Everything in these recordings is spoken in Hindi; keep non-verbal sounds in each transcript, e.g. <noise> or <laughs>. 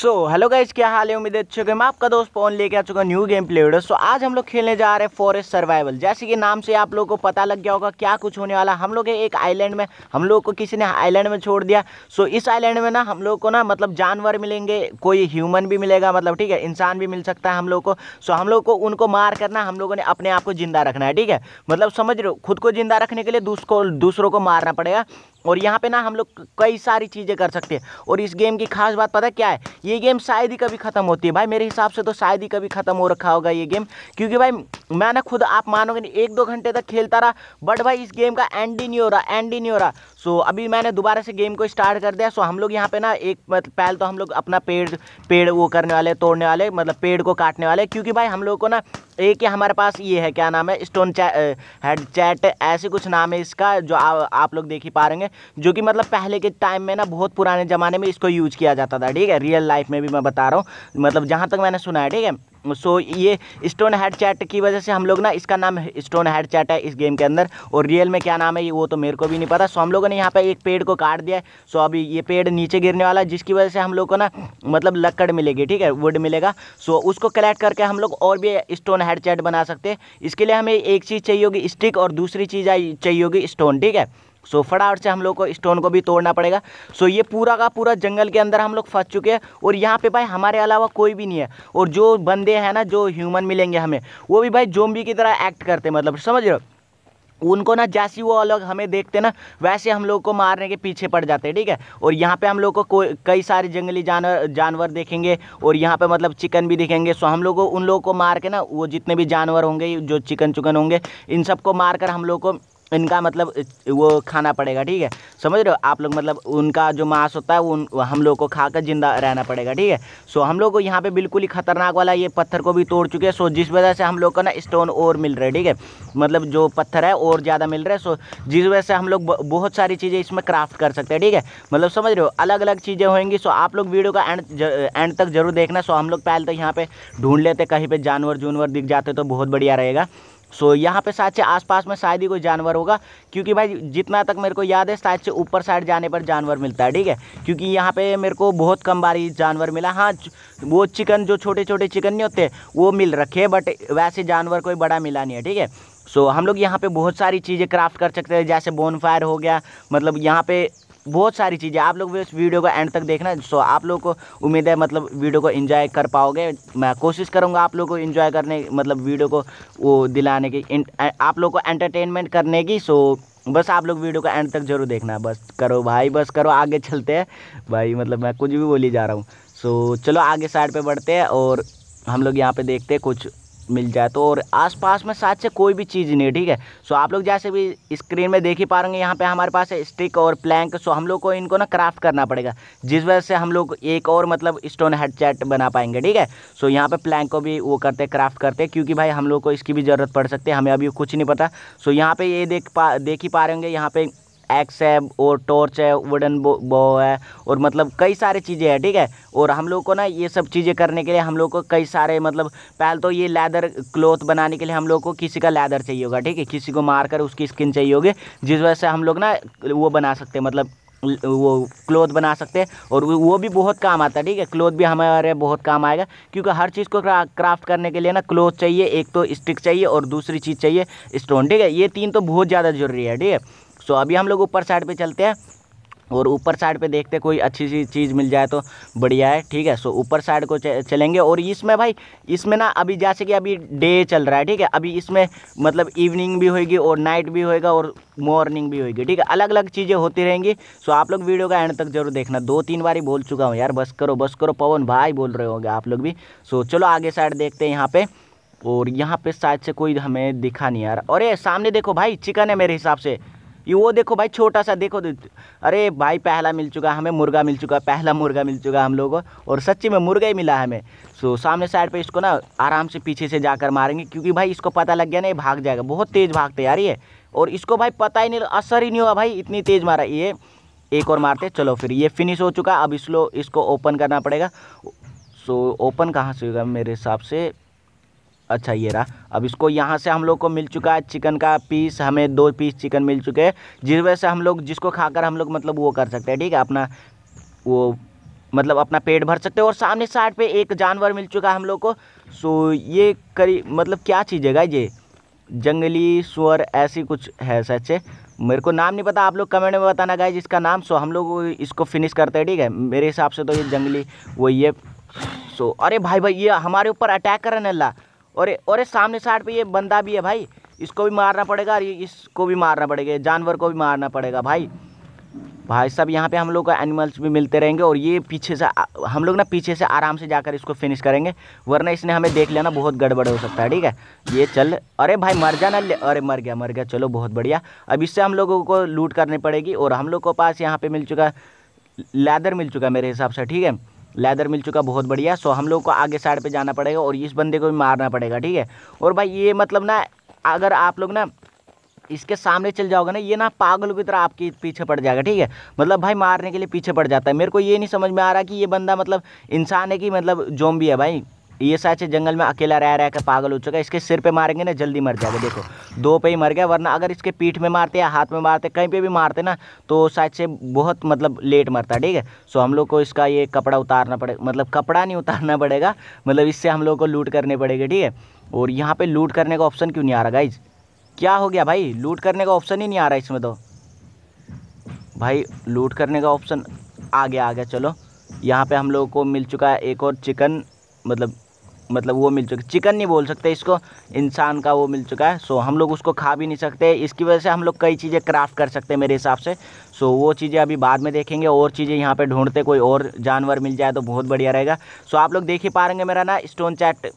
सो हेलो गाइज क्या हाल है उम्मीद अच्छे मैं आपका दोस्त फोन लेके आ चुका new game play video so आज हम लोग खेलने जा रहे हैं फॉरेस्ट सर्वाइवल जैसे कि नाम से आप लोगों को पता लग गया होगा क्या कुछ होने वाला हम लोग एक आइलैंड में हम लोग को किसी ने आइलैंड में छोड़ दिया सो so, इस आइलैंड में ना हम लोग को ना मतलब जानवर मिलेंगे कोई ह्यूमन भी मिलेगा मतलब ठीक है इंसान भी मिल सकता है हम लोग को सो so, हम लोग को उनको मार करना हम लोगों ने अपने आप को जिंदा रखना है ठीक है मतलब समझ रहे हो खुद को जिंदा रखने के लिए दूसरों को मारना पड़ेगा और यहाँ पे ना हम लोग कई सारी चीज़ें कर सकते हैं और इस गेम की खास बात पता क्या है ये गेम शायद ही कभी ख़त्म होती है भाई मेरे हिसाब से तो शायद ही कभी ख़त्म हो रखा होगा ये गेम क्योंकि भाई मैं ना खुद आप मानोगे नहीं एक दो घंटे तक खेलता रहा बट भाई इस गेम का एंड ही नहीं हो रहा एंड ही नहीं हो रहा सो अभी मैंने दोबारा से गेम को स्टार्ट कर दिया सो हम लोग यहाँ पे ना एक मतलब पहले तो हम लोग अपना पेड़ पेड़ वो करने वाले तोड़ने वाले मतलब पेड़ को काटने वाले क्योंकि भाई हम लोग को ना एक ही हमारे पास ये है क्या नाम है स्टोन हेड चैट ऐसे कुछ नाम है इसका जो आ, आप लोग देख ही पा रहे हैं जो कि मतलब पहले के टाइम में ना बहुत पुराने ज़माने में इसको यूज किया जाता था ठीक है रियल लाइफ में भी मैं बता रहा हूँ मतलब जहाँ तक मैंने सुना है ठीक है सो ये स्टोन हेड चैट की वजह से हम लोग ना इसका नाम स्टोन हेड चैट है इस गेम के अंदर और रियल में क्या नाम है ये वो तो मेरे को भी नहीं पता सो हम लोगों ने यहाँ पे एक पेड़ को काट दिया है सो अभी ये पेड़ नीचे गिरने वाला है जिसकी वजह से हम लोग को ना मतलब लकड़ मिलेगी ठीक है वुड मिलेगा सो उसको कलेक्ट करके हम लोग और भी स्टोन हेड चैट बना सकते हैं इसके लिए हमें एक चीज़ चाहिए होगी स्टिक और दूसरी चीज़ चाहिए होगी स्टोन ठीक है सो फटाफट से हम लोग को स्टोन को भी तोड़ना पड़ेगा सो ये पूरा का पूरा जंगल के अंदर हम लोग फंस चुके हैं और यहाँ पे भाई हमारे अलावा कोई भी नहीं है और जो बंदे हैं ना जो ह्यूमन मिलेंगे हमें वो भी भाई जोम्बी की तरह एक्ट करते मतलब समझ रहे उनको ना जैसी वो अलग हमें देखते ना वैसे हम लोग को मारने के पीछे पड़ जाते हैं ठीक है और यहाँ पे हम लोग को कई सारे जंगली जानवर जानवर देखेंगे और यहाँ पे मतलब चिकन भी दिखेंगे सो हम लोग को उन लोगों को मार के ना वो जितने भी जानवर होंगे जो चिकन चुकन होंगे इन सबको मार कर हम लोग को इनका मतलब वो खाना पड़ेगा ठीक है समझ रहे हो आप लोग मतलब उनका जो मांस होता है वो उन हम लोग को खाकर जिंदा रहना पड़ेगा ठीक है सो हम लोग को यहाँ पे बिल्कुल ही खतरनाक वाला ये पत्थर को भी तोड़ चुके हैं सो जिस वजह से हम लोग को ना स्टोन और मिल रहा है ठीक है मतलब जो पत्थर है और ज़्यादा मिल रहा है सो जिस वजह से हम लोग बहुत सारी चीज़ें इसमें क्राफ्ट कर सकते हैं ठीक है मतलब समझ रहे हो अलग अलग चीज़ें होंगी सो आप लोग वीडियो का एंड एंड तक जरूर देखना सो हम लोग पहले तो यहाँ पर ढूंढ लेते कहीं पर जानवर जूनवर दिख जाते तो बहुत बढ़िया रहेगा सो यहाँ पे शायद से आसपास में शायद ही कोई जानवर होगा क्योंकि भाई जितना तक मेरे को याद है शायद से ऊपर साइड जाने पर जानवर मिलता है ठीक है क्योंकि यहाँ पे मेरे को बहुत कम बारी जानवर मिला हाँ वो चिकन जो छोटे छोटे चिकन नहीं होते वो मिल रखे हैं बट वैसे जानवर कोई बड़ा मिला नहीं है ठीक है सो हम लोग यहाँ पे बहुत सारी चीज़ें क्राफ्ट कर सकते हैं जैसे बोन फायर हो गया मतलब यहाँ पे बहुत सारी चीज़ें आप लोग भी उस वीडियो को एंड तक देखना सो आप लोग को उम्मीद है मतलब वीडियो को इन्जॉय कर पाओगे मैं कोशिश करूँगा आप लोग को इन्जॉय करने मतलब वीडियो को वो दिलाने की आप लोग को एंटरटेनमेंट करने की सो बस आप लोग वीडियो को एंड तक जरूर देखना बस करो भाई बस करो आगे चलते हैं भाई मतलब मैं कुछ भी बोली जा रहा हूँ सो चलो आगे साइड पर बढ़ते हैं और हम लोग यहाँ पर देखते हैं कुछ मिल जाए तो और आसपास में साथ से कोई भी चीज़ नहीं है ठीक है सो आप लोग जैसे भी स्क्रीन में देख ही पा रहे हैं यहाँ पे हमारे पास है स्टिक और प्लैंक सो हम लोग को इनको ना क्राफ्ट करना पड़ेगा जिस वजह से हम लोग एक और मतलब स्टोन हेडसेट बना पाएंगे ठीक है सो यहाँ पे प्लैंक को भी वो करते क्राफ्ट करते क्योंकि भाई हम लोग को इसकी भी ज़रूरत पड़ सकती है हमें अभी कुछ नहीं पता सो यहाँ पर ये देख पा देख ही पा रहे होंगे यहाँ पर एक्स है और टॉर्च है वुडन बो है और मतलब कई सारे चीज़ें हैं ठीक है और हम लोग को ना ये सब चीज़ें करने के लिए हम लोग को कई सारे मतलब पहले तो ये लेदर क्लोथ बनाने के लिए हम लोग को किसी का लेदर चाहिए होगा ठीक है किसी को मार कर उसकी स्किन चाहिए होगी जिस वजह से हम लोग ना वो बना सकते हैं मतलब वो क्लोथ बना सकते हैं और वो भी बहुत काम आता है ठीक है क्लोथ भी हमारे बहुत काम आएगा क्योंकि हर चीज़ को क्राफ्ट करने के लिए ना क्लोथ चाहिए एक तो स्टिक चाहिए और दूसरी चीज़ चाहिए स्टोन ठीक है ये तीन तो बहुत ज़्यादा ज़रूरी है ठीक है सो अभी हम लोग ऊपर साइड पर चलते हैं और ऊपर साइड पे देखते कोई अच्छी सी चीज़ मिल जाए तो बढ़िया है ठीक है सो ऊपर साइड को चलेंगे और इसमें भाई इसमें ना अभी जैसे कि अभी डे चल रहा है ठीक है अभी इसमें मतलब इवनिंग भी होगी और नाइट भी होएगा और मॉर्निंग भी होगी ठीक है अलग अलग चीज़ें होती रहेंगी सो आप लोग वीडियो का एंड तक जरूर देखना दो तीन बार बोल चुका हूँ यार बस करो बस करो पवन भाई बोल रहे होगे आप लोग भी सो चलो आगे साइड देखते हैं यहाँ पर और यहाँ पर शायद से कोई हमें दिखा नहीं यार अरे सामने देखो भाई चिकन है मेरे हिसाब से ये वो देखो भाई छोटा सा देखो अरे भाई पहला मिल चुका हमें मुर्गा मिल चुका पहला मुर्गा मिल चुका हम लोगों को और सच्ची में मुर्गा ही मिला हमें सो सामने साइड पे इसको ना आराम से पीछे से जाकर मारेंगे क्योंकि भाई इसको पता लग गया ना ये भाग जाएगा बहुत तेज़ भागते यार ये और इसको भाई पता ही नहीं असर ही नहीं हुआ भाई इतनी तेज़ मारा ये एक और मारते चलो फिर ये फिनिश हो चुका अब इसलो इसको ओपन करना पड़ेगा सो ओपन कहाँ से होगा मेरे हिसाब से अच्छा ये रहा अब इसको यहाँ से हम लोग को मिल चुका है चिकन का पीस हमें दो पीस चिकन मिल चुके हैं जिस वजह से हम लोग जिसको खाकर हम लोग मतलब वो कर सकते हैं ठीक है अपना वो मतलब अपना पेट भर सकते हैं और सामने साइड पे एक जानवर मिल चुका है हम लोग को सो ये करी मतलब क्या चीज़ है गाई ये जंगली सुअर ऐसी कुछ है सच मेरे को नाम नहीं पता आप लोग कमेंट में बताना गाइज इसका नाम सो हम लोग इसको फिनिश करते हैं ठीक है मेरे हिसाब से तो ये जंगली वो ये सो अरे भाई भाई ये हमारे ऊपर अटैक कर रहे हैं ना और और सामने साइड पे ये बंदा भी है भाई इसको भी मारना पड़ेगा और इसको भी मारना पड़ेगा जानवर को भी मारना पड़ेगा भाई भाई सब यहाँ पे हम लोग को एनिमल्स भी मिलते रहेंगे और ये पीछे से हम लोग ना पीछे से आराम से जाकर इसको फिनिश करेंगे वरना इसने हमें देख लिया ना बहुत गड़बड़ हो सकता है ठीक है ये चल अरे भाई मर जा ना ले अरे मर गया मर गया चलो बहुत बढ़िया अब इससे हम लोगों को लूट करनी पड़ेगी और हम लोग को पास यहाँ पर मिल चुका लैदर मिल चुका मेरे हिसाब से ठीक है लेदर मिल चुका बहुत बढ़िया सो हम लोग को आगे साइड पे जाना पड़ेगा और इस बंदे को भी मारना पड़ेगा ठीक है और भाई ये मतलब ना अगर आप लोग ना इसके सामने चल जाओगे ना ये ना पागलों की तरह आपके पीछे पड़ जाएगा ठीक है मतलब भाई मारने के लिए पीछे पड़ जाता है मेरे को ये नहीं समझ में आ रहा कि ये बंदा मतलब इंसान है कि मतलब जोम्बी है भाई ये साचे जंगल में अकेला रह रह कर पागल हो चुका है इसके सिर पे मारेंगे ना जल्दी मर जाएगा देखो दो पे ही मर गया वरना अगर इसके पीठ में मारते या हाथ में मारते कहीं पे भी मारते ना तो साचे बहुत मतलब लेट मरता है ठीक है सो हम लोग को इसका ये कपड़ा उतारना पड़ेगा मतलब कपड़ा नहीं उतारना पड़ेगा मतलब इससे हम लोग को लूट करने पड़ेगा ठीक है और यहाँ पर लूट करने का ऑप्शन क्यों नहीं आ रहा गाइज क्या हो गया भाई लूट करने का ऑप्शन ही नहीं आ रहा इसमें तो भाई लूट करने का ऑप्शन आ गया आ गया चलो यहाँ पर हम लोगों को मिल चुका है एक और चिकन मतलब मतलब वो मिल चुका है चिकन नहीं बोल सकते इसको इंसान का वो मिल चुका है सो हम लोग उसको खा भी नहीं सकते इसकी वजह से हम लोग कई चीज़ें क्राफ्ट कर सकते हैं मेरे हिसाब से सो वो चीज़ें अभी बाद में देखेंगे और चीज़ें यहाँ पे ढूंढते कोई और जानवर मिल जाए तो बहुत बढ़िया रहेगा सो आप लोग देख ही पा रहे मेरा ना स्टोन चैट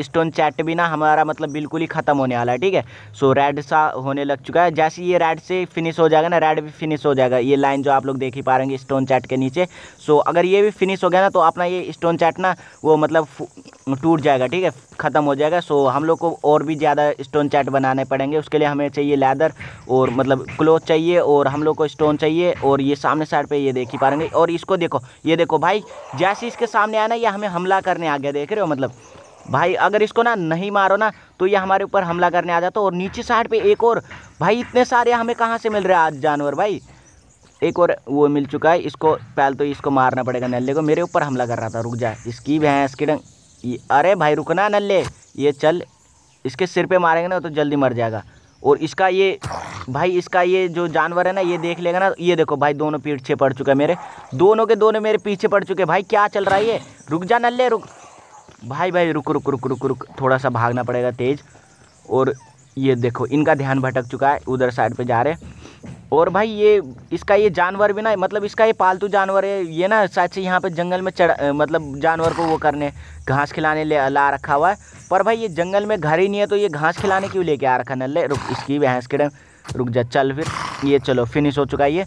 स्टोन चैट भी ना हमारा मतलब बिल्कुल ही ख़त्म होने वाला है ठीक है सो रेड सा होने लग चुका है जैसे ये रेड से फिनिश हो जाएगा ना रेड भी फिनिश हो जाएगा ये लाइन जो आप लोग देख ही पा रहे हैं स्टोन चैट के नीचे सो अगर ये भी फिनिश हो गया ना तो अपना ये स्टोन चैट ना वो मतलब टूट जाएगा ठीक है ख़त्म हो जाएगा सो हम लोग को और भी ज़्यादा स्टोन चैट बनाने पड़ेंगे उसके लिए हमें चाहिए लेदर और मतलब क्लोथ चाहिए और हम लोग को स्टोन चाहिए और ये सामने साइड पर ये देख ही पा रहे और इसको देखो ये देखो भाई जैसे इसके सामने आना ये हमें हमला करने आ गया देख रहे हो मतलब भाई अगर इसको ना नहीं मारो ना तो ये हमारे ऊपर हमला करने आ जाता और नीचे साइड पे एक और भाई इतने सारे हमें कहाँ से मिल रहे आज जानवर भाई एक और वो मिल चुका है इसको पहले तो इसको मारना पड़ेगा नल्ले को मेरे ऊपर हमला कर रहा था रुक जाए इसकी भैंस की डंग अरे भाई रुकना नल्ले ये चल इसके सिर पर मारेंगे ना तो जल्दी मर जाएगा और इसका ये भाई इसका ये जो जानवर है ना ये देख लेगा ना ये देखो भाई दोनों पीछे पड़ चुके हैं मेरे दोनों के दोनों मेरे पीछे पड़ चुके भाई क्या चल रहा है ये रुक जा नल्ले रुक भाई भाई रुक रुक रुक रुक रुक थोड़ा सा भागना पड़ेगा तेज़ और ये देखो इनका ध्यान भटक चुका है उधर साइड पे जा रहे और भाई ये इसका ये जानवर भी ना मतलब इसका ये पालतू जानवर है ये ना शायद से यहाँ पे जंगल में चढ़ मतलब जानवर को वो करने घास खिलाने ले ला रखा हुआ है पर भाई ये जंगल में घर ही नहीं है तो ये घास खिलाने क्यों लेके आ रखा नल्ले रुक इसकी भैंस के रुक जा चल फिर ये चलो फिनिश हो चुका है ये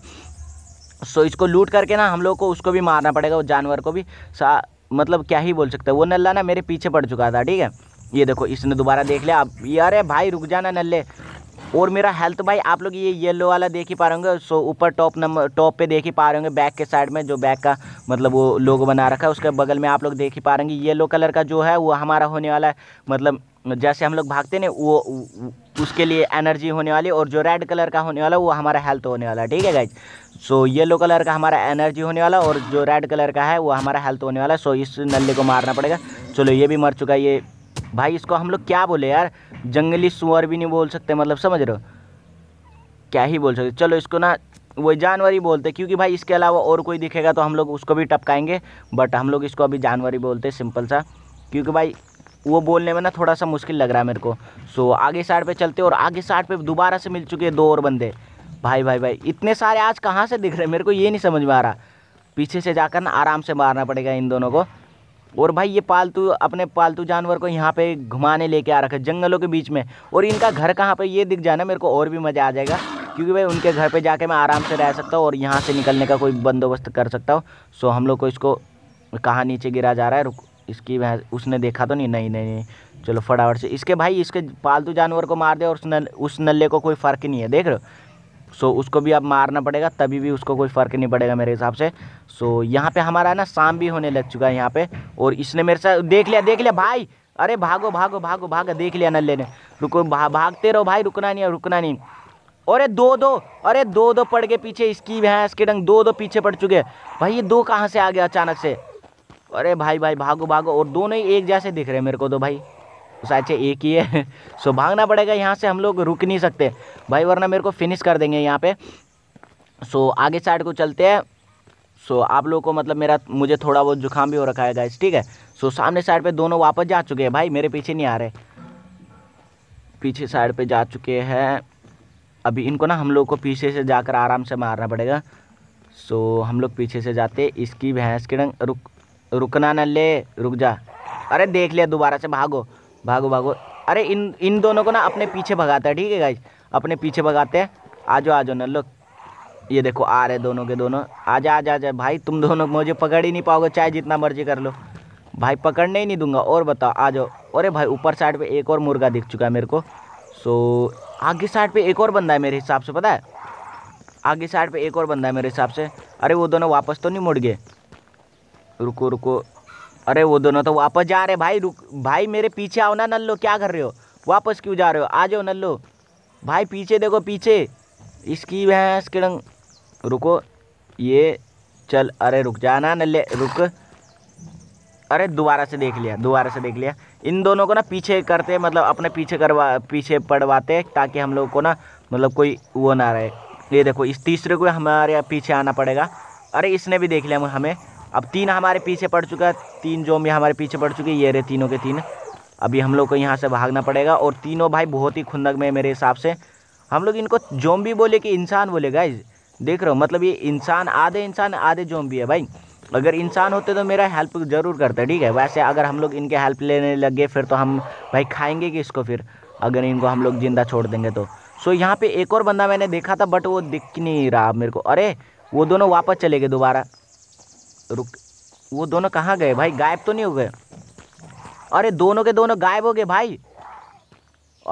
सो इसको लूट करके ना हम लोग को उसको भी मारना पड़ेगा उस जानवर को भी सा मतलब क्या ही बोल सकते हैं वो नल्ला ना मेरे पीछे पड़ चुका था ठीक है ये देखो इसने दोबारा देख लिया अब यारे भाई रुक जाना नल्ले और मेरा हेल्थ भाई आप लोग ये येलो वाला देख ही पा रहे होंगे सो ऊपर टॉप नंबर टॉप पे देख ही पा रहे होंगे बैक के साइड में जो बैक का मतलब वो लोगो बना रखा है उसके बगल में आप लोग देख ही पा रहे होंगे येलो कलर का जो है वो हमारा होने वाला है मतलब जैसे हम लोग भागते ना वो उसके लिए एनर्जी होने वाली और जो रेड कलर का होने वाला वो हमारा हेल्थ होने वाला ठीक है गाइज सो येलो कलर का हमारा एनर्जी होने वाला और जो रेड कलर का है वो हमारा हेल्थ होने वाला सो इस नल्ले को मारना पड़ेगा चलो ये भी मर चुका है ये भाई इसको हम लोग क्या बोले यार जंगली सुअर भी नहीं बोल सकते मतलब समझ रहे हो क्या ही बोल सकते चलो इसको ना वो जानवर ही बोलते क्योंकि भाई इसके अलावा और कोई दिखेगा तो हम लोग उसको भी टपकाएंगे बट हम लोग इसको अभी जानवर ही बोलते सिंपल सा क्योंकि भाई वो बोलने में ना थोड़ा सा मुश्किल लग रहा है मेरे को सो आगे साइड पे चलते और आगे साइड पे दोबारा से मिल चुके हैं दो और बंदे भाई भाई भाई इतने सारे आज कहाँ से दिख रहे हैं मेरे को ये नहीं समझ में आ रहा पीछे से जाकर ना आराम से मारना पड़ेगा इन दोनों को और भाई ये पालतू अपने पालतू जानवर को यहाँ पे घुमाने लेके आ रखे जंगलों के बीच में और इनका घर कहाँ पर ये दिख जाना मेरे को और भी मज़ा आ जाएगा क्योंकि भाई उनके घर पर जाके मैं आराम से रह सकता हूँ और यहाँ से निकलने का कोई बंदोबस्त कर सकता हूँ सो हम लोग को इसको कहाँ नीचे गिरा जा रहा है रुको इसकी भैंस उसने देखा तो नहीं नहीं नहीं, नहीं। चलो फटाफट से इसके भाई इसके पालतू जानवर को मार दे और उस नल उस नल्ले को कोई फ़र्क नहीं है देख रहे सो उसको भी अब मारना पड़ेगा तभी भी उसको कोई फ़र्क नहीं पड़ेगा मेरे हिसाब से सो यहाँ पे हमारा ना शाम भी होने लग चुका है यहाँ पे और इसने मेरे साथ देख लिया देख लिया भाई अरे भागो भागो भागो भागो देख लिया नल्ले ने रुको भा, भागते रहो भाई रुकना नहीं रुकना नहीं अरे दो दो अरे दो दो पड़ गए पीछे इसकी भैंस के डंग दो दो पीछे पड़ चुके भाई ये दो कहाँ से आ गया अचानक से अरे भाई भाई भागो भागो और दोनों ही एक जैसे दिख रहे हैं मेरे को तो भाई से एक ही है <laughs> सो भागना पड़ेगा यहाँ से हम लोग रुक नहीं सकते भाई वरना मेरे को फिनिश कर देंगे यहाँ पे सो आगे साइड को चलते हैं सो आप लोगों को मतलब मेरा मुझे थोड़ा बहुत जुकाम भी हो रखा है गाइस ठीक है सो सामने साइड पे दोनों वापस जा चुके हैं भाई मेरे पीछे नहीं आ रहे पीछे साइड पर जा चुके हैं अभी इनको ना हम लोग को पीछे से जाकर आराम से मारना पड़ेगा सो हम लोग पीछे से जाते इसकी भैंस की रंग रुक रुकना न ले रुक जा अरे देख लिया दोबारा से भागो भागो भागो अरे इन इन दोनों को ना अपने पीछे भगाता है ठीक है गाइज अपने पीछे भगाते हैं आजो आजो न लोग ये देखो आ रहे दोनों के दोनों आजा आजा आजा भाई तुम दोनों मुझे पकड़ ही नहीं पाओगे चाहे जितना मर्जी कर लो भाई पकड़ने ही नहीं दूंगा और बताओ आ जाओ अरे भाई ऊपर साइड पे एक और मुर्गा दिख चुका है मेरे को सो आगे साइड पे एक और बंदा है मेरे हिसाब से पता है आगे साइड पे एक और बंदा है मेरे हिसाब से अरे वो दोनों वापस तो नहीं मुड़ गए रुको रुको अरे वो दोनों तो वापस जा रहे भाई रुक भाई मेरे पीछे आओ ना नल्लो क्या कर रहे हो वापस क्यों जा रहे हो आ जाओ नल्लो भाई पीछे देखो पीछे इसकी भैंस किड़ंग रुको ये चल अरे रुक जाना नल्ले रुक अरे दोबारा से देख लिया दोबारा से देख लिया इन दोनों को ना पीछे करते मतलब अपने पीछे करवा पीछे पड़वाते ताकि हम लोग को ना मतलब कोई वो ना रहे ये देखो इस तीसरे को हमारे पीछे आना पड़ेगा अरे इसने भी देख लिया हमें अब तीन हमारे पीछे पड़ चुका है तीन भी हमारे पीछे पड़ चुके ये रहे तीनों के तीन अभी हम लोग को यहाँ से भागना पड़ेगा और तीनों भाई बहुत ही खुंदक में मेरे हिसाब से हम लोग इनको भी बोले कि इंसान बोले गाइज देख रहे हो मतलब ये इंसान आधे इंसान आधे भी है भाई अगर इंसान होते तो मेरा हेल्प ज़रूर करते ठीक है वैसे अगर हम लोग इनके हेल्प लेने लग गए फिर तो हम भाई खाएंगे कि इसको फिर अगर इनको हम लोग ज़िंदा छोड़ देंगे तो सो यहाँ पे एक और बंदा मैंने देखा था बट वो दिख नहीं रहा मेरे को अरे वो दोनों वापस चले गए दोबारा रुक वो दोनों कहाँ गए भाई गायब तो नहीं हो गए अरे दोनों के दोनों गायब हो गए भाई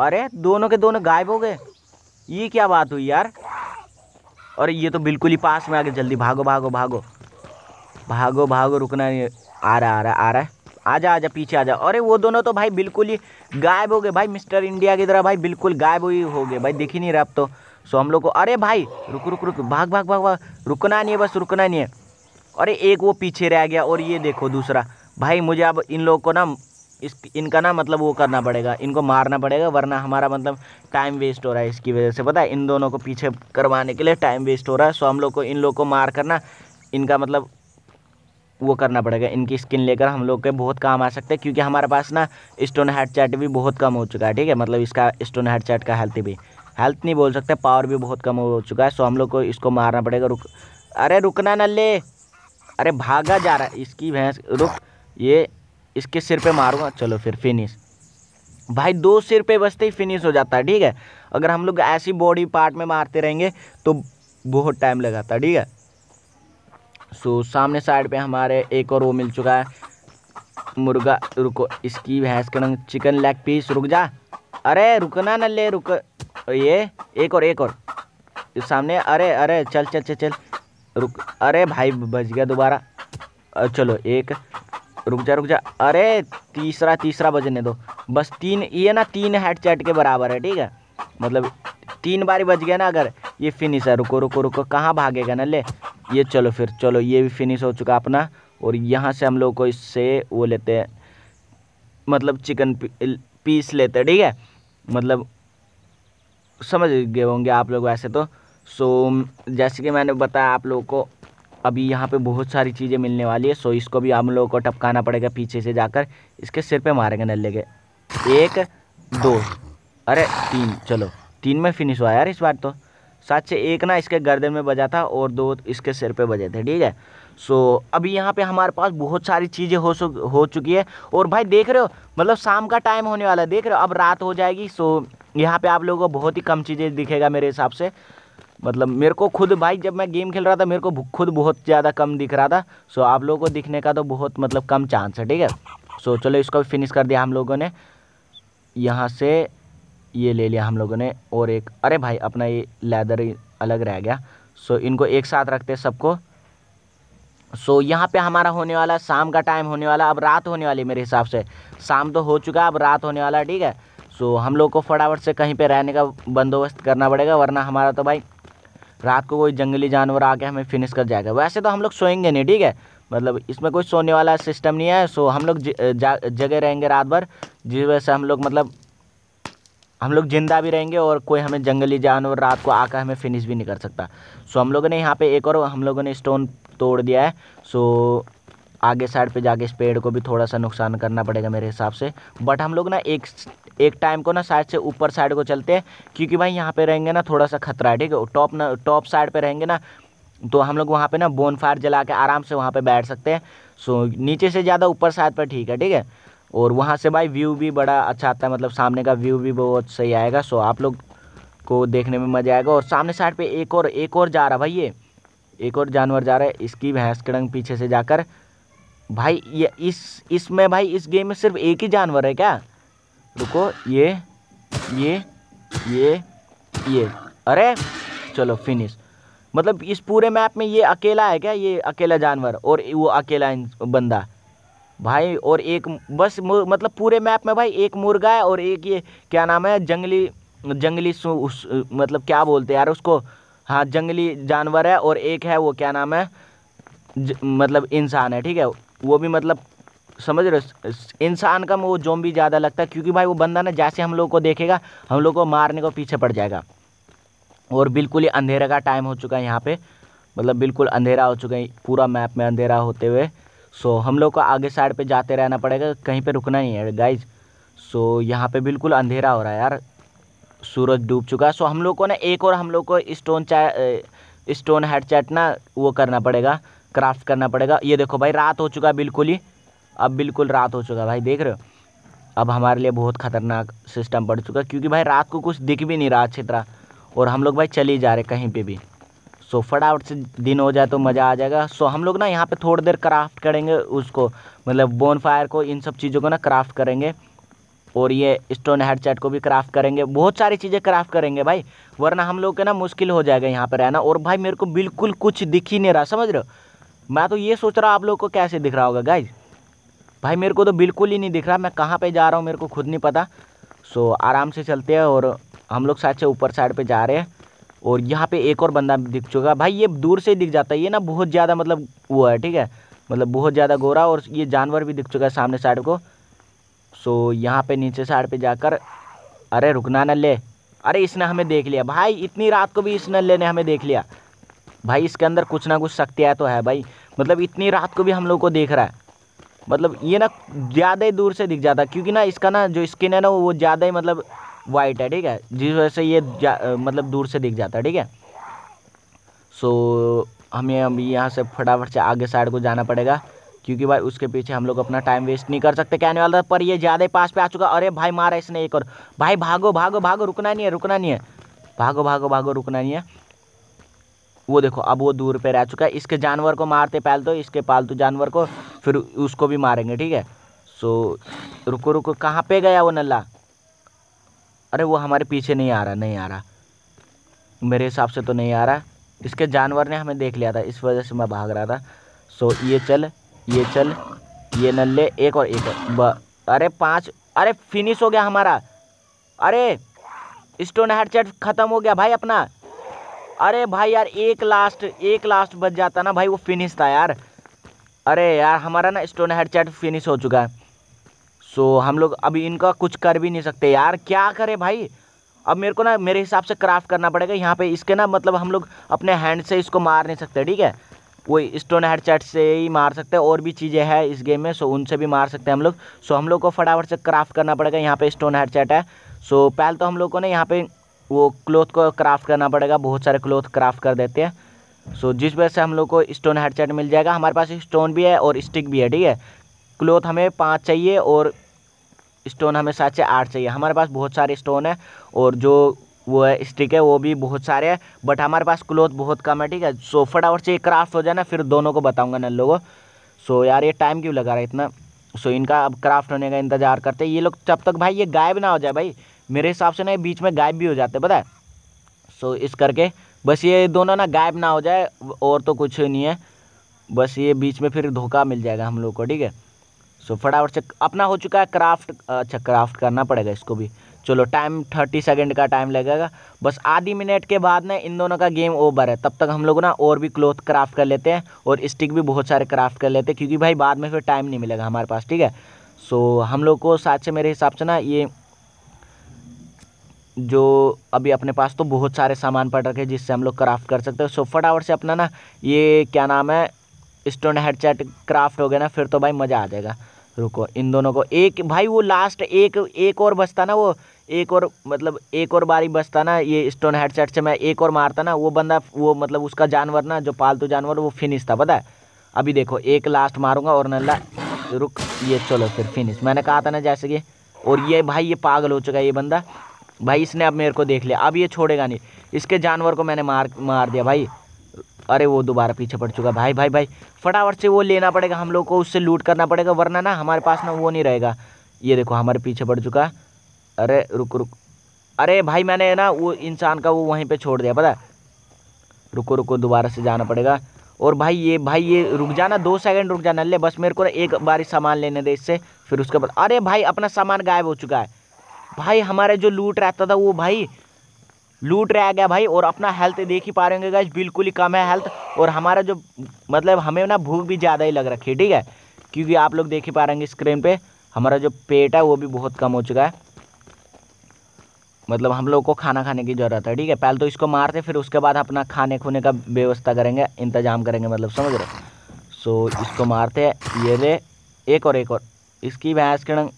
अरे दोनों के दोनों गायब हो गए ये क्या बात हुई यार और ये तो बिल्कुल ही पास में आ गए जल्दी भागो भागो भागो भागो भागो रुकना नहीं आ रहा आ रहा आ रहा है आजा आजा पीछे आजा अरे वो दोनों तो भाई बिल्कुल ही गायब हो गए भाई मिस्टर इंडिया की तरह भाई बिल्कुल गायब ही हो गए भाई देख ही नहीं रहा अब तो सो हम लोग को अरे भाई रुक रुक रुक भाग भाग भाग भाग रुकना नहीं है बस रुकना नहीं है अरे एक वो पीछे रह गया और ये देखो दूसरा भाई मुझे अब इन लोग को ना इस इनका ना मतलब वो करना पड़ेगा इनको मारना पड़ेगा वरना हमारा मतलब टाइम वेस्ट हो रहा है इसकी वजह से पता है इन दोनों को पीछे करवाने के लिए टाइम वेस्ट हो रहा है सो हम लोग को इन लोग को मार करना इनका मतलब वो करना पड़ेगा इनकी स्किन लेकर हम लोग के बहुत काम आ सकते हैं क्योंकि हमारे पास ना स्टोन हेड चैट भी बहुत कम हो चुका है ठीक है मतलब इसका स्टोन हेड चैट का हेल्थ भी हेल्थ नहीं बोल सकते पावर भी बहुत कम हो चुका है सो हम लोग को इसको मारना पड़ेगा रुक अरे रुकना ले अरे भागा जा रहा है इसकी भैंस रुक ये इसके सिर पे मारूंगा चलो फिर फिनिश भाई दो सिर पे बचते ही फिनिश हो जाता है ठीक है अगर हम लोग ऐसी बॉडी पार्ट में मारते रहेंगे तो बहुत टाइम लगाता है ठीक है सो सामने साइड पे हमारे एक और वो मिल चुका है मुर्गा रुको इसकी भैंस का रंग चिकन लेग पीस रुक जा अरे रुकना ना ले रुक ये एक और एक और सामने अरे अरे चल चल चल चल रुक अरे भाई बच गया दोबारा चलो एक रुक जा रुक जा अरे तीसरा तीसरा बजने दो बस तीन ये ना तीन हेड चैट के बराबर है ठीक है मतलब तीन बारी बज गया ना अगर ये फिनिश है रुको रुको रुको कहाँ भागेगा ना ले ये चलो फिर चलो ये भी फिनिश हो चुका अपना और यहाँ से हम लोग को इससे वो लेते हैं मतलब चिकन पीस लेते हैं ठीक है मतलब समझ गए होंगे आप लोग वैसे तो सो जैसे कि मैंने बताया आप लोगों को अभी यहाँ पे बहुत सारी चीज़ें मिलने वाली है सो इसको भी हम लोगों को टपकाना पड़ेगा पीछे से जाकर इसके सिर पे मारेंगे नल्ले के एक दो अरे तीन चलो तीन में फिनिश हुआ यार इस बार तो सात से एक ना इसके गर्दन में बजा था और दो इसके सिर पे बजे थे ठीक है सो अभी यहाँ पे हमारे पास बहुत सारी चीज़ें हो हो चुकी है और भाई देख रहे हो मतलब शाम का टाइम होने वाला है देख रहे हो अब रात हो जाएगी सो यहाँ पे आप लोगों को बहुत ही कम चीज़ें दिखेगा मेरे हिसाब से मतलब मेरे को खुद भाई जब मैं गेम खेल रहा था मेरे को खुद बहुत ज़्यादा कम दिख रहा था सो आप लोगों को दिखने का तो बहुत मतलब कम चांस है ठीक है सो चलो इसको भी फिनिश कर दिया हम लोगों ने यहाँ से ये ले लिया हम लोगों ने और एक अरे भाई अपना ये लेदर अलग रह गया सो इनको एक साथ रखते सबको सो यहाँ पर हमारा होने वाला शाम का टाइम होने वाला अब रात होने वाली मेरे हिसाब से शाम तो हो चुका अब रात होने वाला ठीक है सो हम लोग को फटाफट से कहीं पर रहने का बंदोबस्त करना पड़ेगा वरना हमारा तो भाई रात को कोई जंगली जानवर आके हमें फिनिश कर जाएगा वैसे तो हम लोग सोएंगे नहीं ठीक है मतलब इसमें कोई सोने वाला सिस्टम नहीं है सो हम लोग जगह रहेंगे रात भर जिस वजह से हम लोग मतलब हम लोग जिंदा भी रहेंगे और कोई हमें जंगली जानवर रात को आकर हमें फिनिश भी नहीं कर सकता सो हम लोगों ने यहाँ पे एक और हम लोगों ने स्टोन तोड़ दिया है सो आगे साइड पे जाके इस पेड़ को भी थोड़ा सा नुकसान करना पड़ेगा मेरे हिसाब से बट हम लोग ना एक एक टाइम को ना साइड से ऊपर साइड को चलते हैं क्योंकि भाई यहाँ पे रहेंगे ना थोड़ा सा खतरा है ठीक है टॉप ना टॉप साइड पे रहेंगे ना तो हम लोग वहाँ पे ना बोन फायर जला के आराम से वहाँ पर बैठ सकते हैं सो नीचे से ज़्यादा ऊपर साइड पर ठीक है ठीक है और वहाँ से भाई व्यू भी बड़ा अच्छा आता है मतलब सामने का व्यू भी बहुत सही आएगा सो आप लोग को देखने में मज़ा आएगा और सामने साइड पर एक और एक और जा रहा भाई ये एक और जानवर जा रहा है इसकी भैंस के रंग पीछे से जाकर भाई ये इस इसमें भाई इस गेम में सिर्फ एक ही जानवर है क्या रुको ये ये ये ये अरे चलो फिनिश मतलब इस पूरे मैप में ये अकेला है क्या ये अकेला जानवर और वो अकेला बंदा भाई और एक बस मतलब पूरे मैप में भाई एक मुर्गा है और एक ये क्या नाम है जंगली जंगली उस, मतलब क्या बोलते हैं यार उसको हाँ जंगली जानवर है और एक है वो क्या नाम है ज, मतलब इंसान है ठीक है वो भी मतलब समझ रहे इंसान का वो जोम्बी ज़्यादा लगता है क्योंकि भाई वो बंदा ना जैसे हम लोग को देखेगा हम लोग को मारने को पीछे पड़ जाएगा और बिल्कुल ही अंधेरे का टाइम हो चुका है यहाँ पे मतलब बिल्कुल अंधेरा हो चुका है पूरा मैप में अंधेरा होते हुए सो हम लोग को आगे साइड पे जाते रहना पड़ेगा कहीं पे रुकना नहीं है गाइज सो यहाँ पे बिल्कुल अंधेरा हो रहा है यार सूरज डूब चुका है सो हम लोग को ना एक और हम लोग को स्टोन चा स्टोन हेड चैट ना वो करना पड़ेगा क्राफ्ट करना पड़ेगा ये देखो भाई रात हो चुका है बिल्कुल ही अब बिल्कुल रात हो चुका भाई देख रहे हो अब हमारे लिए बहुत ख़तरनाक सिस्टम पड़ चुका क्योंकि भाई रात को कुछ दिख भी नहीं रहा अच्छी तरह और हम लोग भाई चले जा रहे कहीं पे भी सो फटाफट से दिन हो जाए तो मज़ा आ जाएगा सो हम लोग ना यहाँ पे थोड़ी देर क्राफ्ट करेंगे उसको मतलब बोन फायर को इन सब चीज़ों को ना क्राफ्ट करेंगे और ये स्टोन हेडसेट को भी क्राफ्ट करेंगे बहुत सारी चीज़ें क्राफ्ट करेंगे भाई वरना हम लोग के ना मुश्किल हो जाएगा यहाँ पर रहना और भाई मेरे को बिल्कुल कुछ दिख ही नहीं रहा समझ रहे हो मैं तो ये सोच रहा आप लोग को कैसे दिख रहा होगा गाइज भाई मेरे को तो बिल्कुल ही नहीं दिख रहा मैं कहाँ पे जा रहा हूँ मेरे को खुद नहीं पता सो आराम से चलते हैं और हम लोग साइड से ऊपर साइड पे जा रहे हैं और यहाँ पे एक और बंदा दिख चुका भाई ये दूर से दिख जाता है ये ना बहुत ज़्यादा मतलब वो है ठीक है मतलब बहुत ज़्यादा गोरा और ये जानवर भी दिख चुका है सामने साइड को सो यहाँ पर नीचे साइड पर जाकर अरे रुकना न ले अरे इसने हमें देख लिया भाई इतनी रात को भी इसने लेने हमें देख लिया भाई इसके अंदर कुछ ना कुछ शक्तियाँ तो है भाई मतलब इतनी रात को भी हम लोग को देख रहा है मतलब ये ना ज़्यादा ही दूर से दिख जाता क्योंकि ना इसका ना जो स्किन है ना वो ज़्यादा ही मतलब वाइट है ठीक है जिस वजह से ये मतलब दूर से दिख जाता है ठीक है सो हमें अब यहाँ से फटाफट से आगे साइड को जाना पड़ेगा क्योंकि भाई उसके पीछे हम लोग अपना टाइम वेस्ट नहीं कर सकते कहने वाला था पर ये ज़्यादा पास पे आ चुका अरे भाई मारा इसने एक और भाई भागो भागो भागो रुकना नहीं है रुकना नहीं है भागो भागो भागो रुकना नहीं है वो देखो अब वो दूर पे रह चुका है इसके जानवर को मारते पहले तो इसके पालतू जानवर को फिर उसको भी मारेंगे ठीक है सो रुको रुको कहाँ पे गया वो नल्ला अरे वो हमारे पीछे नहीं आ रहा नहीं आ रहा मेरे हिसाब से तो नहीं आ रहा इसके जानवर ने हमें देख लिया था इस वजह से मैं भाग रहा था सो ये चल ये चल ये नल्ले एक और एक अरे पाँच अरे फिनिश हो गया हमारा अरे स्टोन हेडसेट ख़त्म हो गया भाई अपना अरे भाई यार एक लास्ट एक लास्ट बच जाता ना भाई वो फिनिश था यार अरे यार हमारा ना स्टोन हेड चैट फिनिश हो चुका है सो हम लोग अभी इनका कुछ कर भी नहीं सकते यार क्या करें भाई अब मेरे को ना मेरे हिसाब से क्राफ्ट करना पड़ेगा यहाँ पे इसके ना मतलब हम लोग अपने हैंड से इसको मार नहीं सकते ठीक है वो स्टोन हेड चैट से ही मार सकते हैं और भी चीज़ें हैं इस गेम में सो उनसे भी मार सकते हैं हम लोग सो हम लोग को फटाफट से क्राफ्ट करना पड़ेगा यहाँ पर स्टोन चैट है सो पहले तो हम लोग को ना यहाँ पर वो क्लोथ को क्राफ्ट करना पड़ेगा बहुत सारे क्लोथ क्राफ्ट कर देते हैं सो so, जिस वजह से हम लोग को स्टोन हेडसेट मिल जाएगा हमारे पास स्टोन भी है और स्टिक भी है ठीक है क्लोथ हमें पाँच चाहिए और स्टोन हमें सात से आठ चाहिए हमारे पास बहुत सारे स्टोन है और जो वो है स्टिक है वो भी बहुत सारे हैं बट हमारे पास क्लोथ बहुत कम है ठीक है सो फटाफट से ये क्राफ्ट हो जाए ना फिर दोनों को बताऊँगा ना लोगों सो यार ये टाइम क्यों लगा रहा है इतना सो इनका अब क्राफ्ट होने का इंतज़ार करते हैं ये लोग जब तक भाई ये गायब ना हो जाए भाई मेरे हिसाब से ना बीच में गायब भी हो जाते पता है सो इस करके बस ये दोनों ना गायब ना हो जाए और तो कुछ नहीं है बस ये बीच में फिर धोखा मिल जाएगा हम लोग को ठीक है सो फटाफट से अपना हो चुका है क्राफ्ट अच्छा क्राफ्ट करना पड़ेगा इसको भी चलो टाइम थर्टी सेकेंड का टाइम लगेगा बस आधी मिनट के बाद ना इन दोनों का गेम ओवर है तब तक हम लोग ना और भी क्लोथ क्राफ्ट कर लेते हैं और स्टिक भी बहुत सारे क्राफ्ट कर लेते हैं क्योंकि भाई बाद में फिर टाइम नहीं मिलेगा हमारे पास ठीक है सो हम लोग को साथ से मेरे हिसाब से ना ये जो अभी अपने पास तो बहुत सारे सामान पड़ रखे हैं जिससे हम लोग क्राफ्ट कर सकते हैं सो फटाफट से अपना ना ये क्या नाम है स्टोन हेडसेट क्राफ्ट हो गया ना फिर तो भाई मज़ा आ जाएगा रुको इन दोनों को एक भाई वो लास्ट एक एक और बचता ना वो एक और मतलब एक और बारी बचता ना ये स्टोन हेडसेट से मैं एक और मारता ना वो बंदा वो मतलब उसका जानवर ना जो पालतू जानवर वो फिनिश था पता है अभी देखो एक लास्ट मारूंगा और नल्ला रुक ये चलो फिर फिनिश मैंने कहा था ना जैसे कि और ये भाई ये पागल हो चुका है ये बंदा भाई इसने अब मेरे को देख लिया अब ये छोड़ेगा नहीं इसके जानवर को मैंने मार मार दिया भाई अरे वो दोबारा पीछे पड़ चुका भाई भाई भाई फटाफट से वो लेना पड़ेगा हम लोग को उससे लूट करना पड़ेगा वरना ना हमारे पास ना वो नहीं रहेगा ये देखो हमारे पीछे पड़ चुका अरे रुक रुक अरे भाई मैंने ना वो इंसान का वो वहीं पर छोड़ दिया पता रुको रुको दोबारा से जाना पड़ेगा और भाई ये भाई ये रुक जाना दो सेकंड रुक जाना ले बस मेरे को ना एक बारी सामान लेने दे इससे फिर उसके बाद अरे भाई अपना सामान गायब हो चुका है भाई हमारा जो लूट रहता था वो भाई लूट रह गया भाई और अपना हेल्थ देख ही पा रहे होंगे गाइज बिल्कुल ही कम है हेल्थ और हमारा जो मतलब हमें ना भूख भी ज़्यादा ही लग रखी है ठीक है क्योंकि आप लोग देख ही पा रहे होंगे स्क्रीन पे हमारा जो पेट है वो भी बहुत कम हो चुका है मतलब हम लोग को खाना खाने की ज़रूरत है ठीक है पहले तो इसको मारते फिर उसके बाद अपना खाने खुने का व्यवस्था करेंगे इंतजाम करेंगे मतलब समझ रहे सो इसको मारते ये ले एक और एक और इसकी भैंस के रंग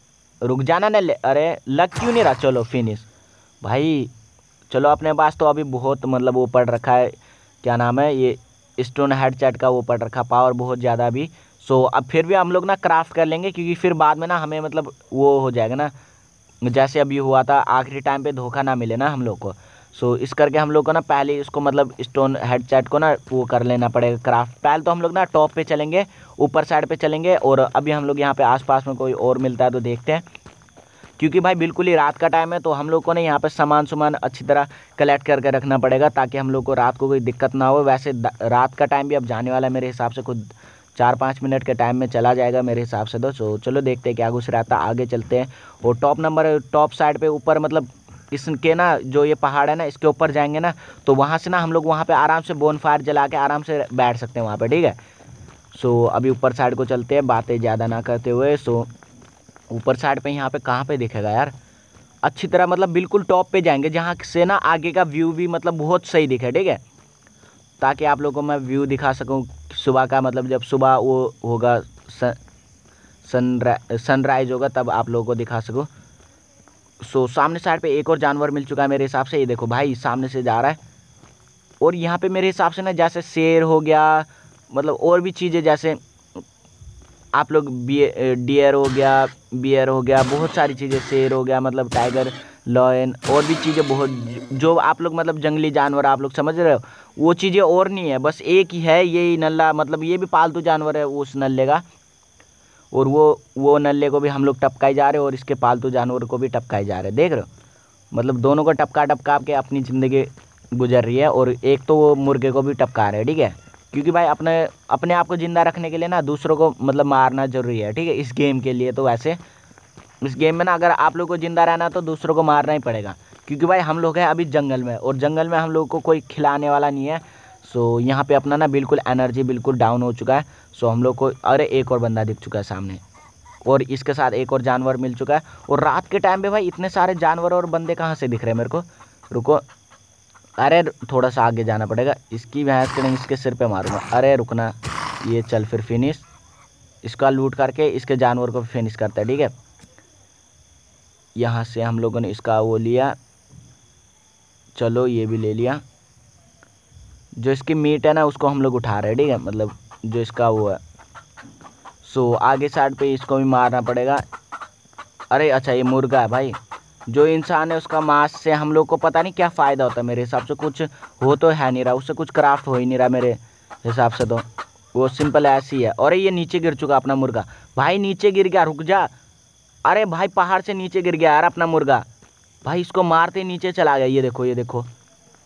रुक जाना ना ले अरे लग क्यों नहीं रहा चलो फिनिश भाई चलो अपने पास तो अभी बहुत मतलब वो पड़ रखा है क्या नाम है ये स्टोन हेड चैट का वो पड़ रखा पावर बहुत ज़्यादा अभी सो अब फिर भी हम लोग ना क्राफ्ट कर लेंगे क्योंकि फिर बाद में ना हमें मतलब वो हो जाएगा ना जैसे अभी हुआ था आखिरी टाइम पे धोखा ना मिले ना हम लोग को सो इस करके हम लोग को ना पहले इसको मतलब स्टोन हेड सेट को ना वो कर लेना पड़ेगा क्राफ्ट पहले तो हम लोग ना टॉप पे चलेंगे ऊपर साइड पे चलेंगे और अभी हम लोग यहाँ पे आसपास में कोई और मिलता है तो देखते हैं क्योंकि भाई बिल्कुल ही रात का टाइम है तो हम लोग को ना यहाँ पर सामान सामान अच्छी तरह कलेक्ट करके रखना पड़ेगा ताकि हम लोग को रात को कोई दिक्कत ना हो वैसे रात का टाइम भी अब जाने वाला है मेरे हिसाब से खुद चार पाँच मिनट के टाइम में चला जाएगा मेरे हिसाब से तो चलो देखते हैं क्या कुछ रहता आगे चलते हैं और टॉप नंबर टॉप साइड पे ऊपर मतलब इसके ना जो ये पहाड़ है ना इसके ऊपर जाएंगे ना तो वहाँ से ना हम लोग वहाँ पे आराम से बोन फायर जला के आराम से बैठ सकते हैं वहाँ पे ठीक है सो अभी ऊपर साइड को चलते हैं बातें ज़्यादा ना करते हुए सो ऊपर साइड पे यहाँ पे कहाँ पे दिखेगा यार अच्छी तरह मतलब बिल्कुल टॉप पे जाएंगे जहाँ से ना आगे का व्यू भी मतलब बहुत सही दिखे ठीक है ताकि आप लोग को मैं व्यू दिखा सकूँ सुबह का मतलब जब सुबह वो होगा सनराइज़ होगा तब आप लोगों को दिखा सकूँ सो सामने साइड पे एक और जानवर मिल चुका है मेरे हिसाब से ये देखो भाई सामने से जा रहा है और यहाँ पे मेरे हिसाब से ना जैसे शेर हो गया मतलब और भी चीज़ें जैसे आप लोग डियर हो गया बियर हो गया बहुत सारी चीज़ें शेर हो गया मतलब टाइगर लॉयन और भी चीज़ें बहुत जो आप लोग मतलब जंगली जानवर आप लोग समझ रहे हो वो चीज़ें और नहीं है बस एक ही है ये नल्ला मतलब ये भी पालतू जानवर है उस नल्ले का और वो वो नल्ले को भी हम लोग टपकाए जा रहे हैं और इसके पालतू जानवर को भी टपकाए जा रहे हैं देख रहे हो मतलब दोनों को टपका टपका के अपनी ज़िंदगी गुजर रही है और एक तो वो मुर्गे को भी टपका रहे हैं ठीक है क्योंकि भाई अपने अपने आप को ज़िंदा रखने के लिए ना दूसरों को मतलब मारना ज़रूरी है ठीक है इस गेम के लिए तो वैसे इस गेम में ना अगर आप लोग को ज़िंदा रहना तो दूसरों को मारना ही पड़ेगा क्योंकि भाई हम लोग हैं अभी जंगल में और जंगल में हम लोग को कोई खिलाने वाला नहीं है सो यहाँ पर अपना ना बिल्कुल एनर्जी बिल्कुल डाउन हो चुका है सो हम लोग को अरे एक और बंदा दिख चुका है सामने और इसके साथ एक और जानवर मिल चुका है और रात के टाइम पे भाई इतने सारे जानवर और बंदे कहाँ से दिख रहे हैं मेरे को रुको अरे थोड़ा सा आगे जाना पड़ेगा इसकी भैंस के इसके सिर पे मारूंगा अरे रुकना ये चल फिर फिनिश इसका लूट करके इसके जानवर को फिनिश करता है ठीक है यहाँ से हम लोगों ने इसका वो लिया चलो ये भी ले लिया जो इसकी मीट है ना उसको हम लोग उठा रहे हैं ठीक है मतलब जो इसका वो है सो आगे साइड पे इसको भी मारना पड़ेगा अरे अच्छा ये मुर्गा है भाई जो इंसान है उसका मांस से हम लोग को पता नहीं क्या फ़ायदा होता है मेरे हिसाब से कुछ हो तो है नहीं रहा उससे कुछ क्राफ्ट हो ही नहीं रहा मेरे हिसाब से तो वो सिंपल ऐसी है और ये नीचे गिर चुका अपना मुर्गा भाई नीचे गिर गया रुक जा अरे भाई पहाड़ से नीचे गिर गया यार अपना मुर्गा भाई इसको मारते नीचे चला गया ये देखो ये देखो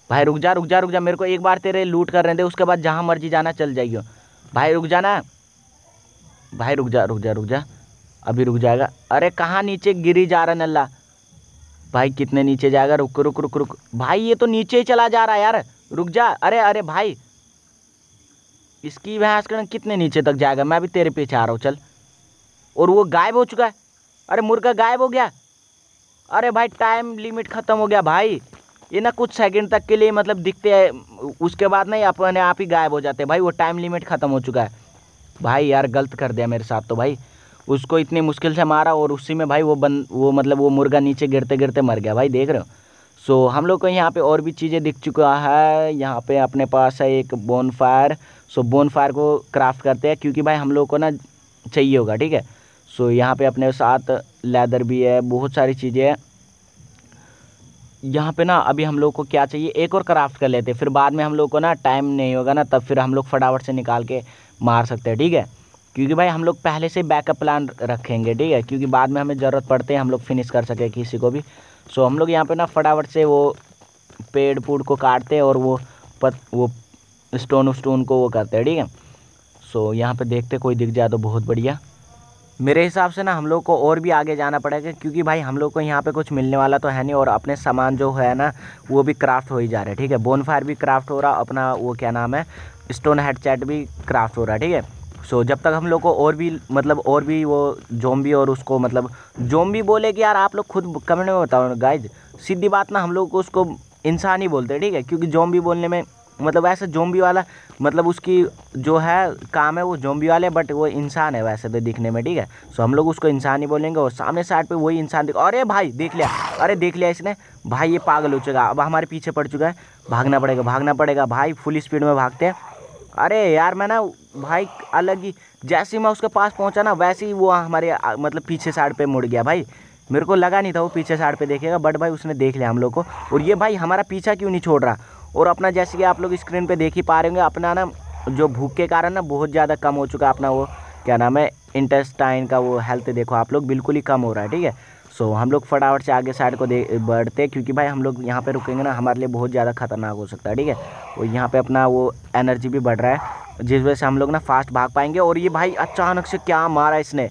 भाई रुक जा रुक जा रुक जा मेरे को एक बार तेरे लूट कर रहे थे उसके बाद जहाँ मर्जी जाना चल जाइयो भाई रुक जाना भाई रुक जा रुक जा रुक जा अभी रुक जाएगा अरे कहाँ नीचे गिरी जा रहा नल्ला भाई कितने नीचे जाएगा रुक रुक रुक रुक भाई ये तो नीचे ही चला जा रहा है यार रुक जा अरे अरे भाई इसकी भैंस करण कितने नीचे तक जाएगा मैं भी तेरे पीछे आ रहा हूँ चल और वो गायब हो चुका है अरे मुर्गा गायब हो गया अरे भाई टाइम लिमिट ख़त्म हो गया भाई ये ना कुछ सेकंड तक के लिए मतलब दिखते हैं उसके बाद नहीं अपने आप ही गायब हो जाते हैं भाई वो टाइम लिमिट ख़त्म हो चुका है भाई यार गलत कर दिया मेरे साथ तो भाई उसको इतनी मुश्किल से मारा और उसी में भाई वो बन वो मतलब वो मुर्गा नीचे गिरते गिरते मर गया भाई देख रहे हो सो हम लोग को यहाँ पे और भी चीज़ें दिख चुका है यहाँ पे अपने पास है एक bonfire so bonfire को क्राफ्ट करते हैं क्योंकि भाई हम लोग को ना चाहिए होगा ठीक है सो यहाँ पे अपने साथ लेदर भी है बहुत सारी चीज़ें हैं यहाँ पे ना अभी हम लोग को क्या चाहिए एक और क्राफ्ट कर लेते फिर बाद में हम लोग को ना टाइम नहीं होगा ना तब फिर हम लोग फटाफट से निकाल के मार सकते हैं ठीक है क्योंकि भाई हम लोग पहले से बैकअप प्लान रखेंगे ठीक है क्योंकि बाद में हमें ज़रूरत पड़ते हैं हम लोग फिनिश कर सके किसी को भी सो हम लोग यहाँ पर ना फटाफट से वो पेड़ पूड़ को काटते हैं और वो पत वो स्टोन स्टोन को वो करते हैं ठीक है सो यहाँ पर देखते कोई दिख जाए तो बहुत बढ़िया मेरे हिसाब से ना हम लोग को और भी आगे जाना पड़ेगा क्योंकि भाई हम लोग को यहाँ पे कुछ मिलने वाला तो है नहीं और अपने सामान जो है ना वो भी क्राफ्ट हो ही जा रहे ठीक है बोन फायर भी क्राफ्ट हो रहा अपना वो क्या नाम है स्टोन हेडसेट भी क्राफ्ट हो रहा है ठीक है सो so, जब तक हम लोग को और भी मतलब और भी वो जोम्बी और उसको मतलब जोम्बी बोले कि यार आप लोग खुद कमेंट में बताओ गाइज सीधी बात ना हम लोग को उसको इंसान ही बोलते हैं ठीक है क्योंकि जोम्बी बोलने में मतलब वैसे जोम्बी वाला मतलब उसकी जो है काम है वो जोम्बी वाले बट वो इंसान है वैसे तो दिखने में ठीक है सो हम लोग उसको इंसान ही बोलेंगे और सामने साइड पे वही इंसान दिख अरे भाई देख लिया अरे देख लिया इसने भाई ये पागल हो चुका अब हमारे पीछे पड़ चुका है भागना पड़ेगा भागना पड़ेगा भाई फुल स्पीड में भागते हैं अरे यार मैं ना भाई अलग ही जैसे ही मैं उसके पास पहुँचा ना वैसे ही वो हमारे मतलब पीछे साइड पर मुड़ गया भाई मेरे को लगा नहीं था वो पीछे साइड पे देखेगा बट भाई उसने देख लिया हम लोग को और ये भाई हमारा पीछा क्यों नहीं छोड़ रहा और अपना जैसे कि आप लोग स्क्रीन पे देख ही पा रहे होंगे अपना ना जो भूख के कारण ना बहुत ज़्यादा कम हो चुका है अपना वो क्या नाम है इंटेस्टाइन का वो हेल्थ देखो आप लोग बिल्कुल ही कम हो रहा है ठीक है सो हम लोग फटाफट से आगे साइड को दे बढ़ते क्योंकि भाई हम लोग यहाँ पे रुकेंगे ना हमारे लिए बहुत ज़्यादा खतरनाक हो सकता है ठीक है और यहाँ पे अपना वो एनर्जी भी बढ़ रहा है जिस वजह से हम लोग ना फास्ट भाग पाएंगे और ये भाई अचानक से क्या मारा इसने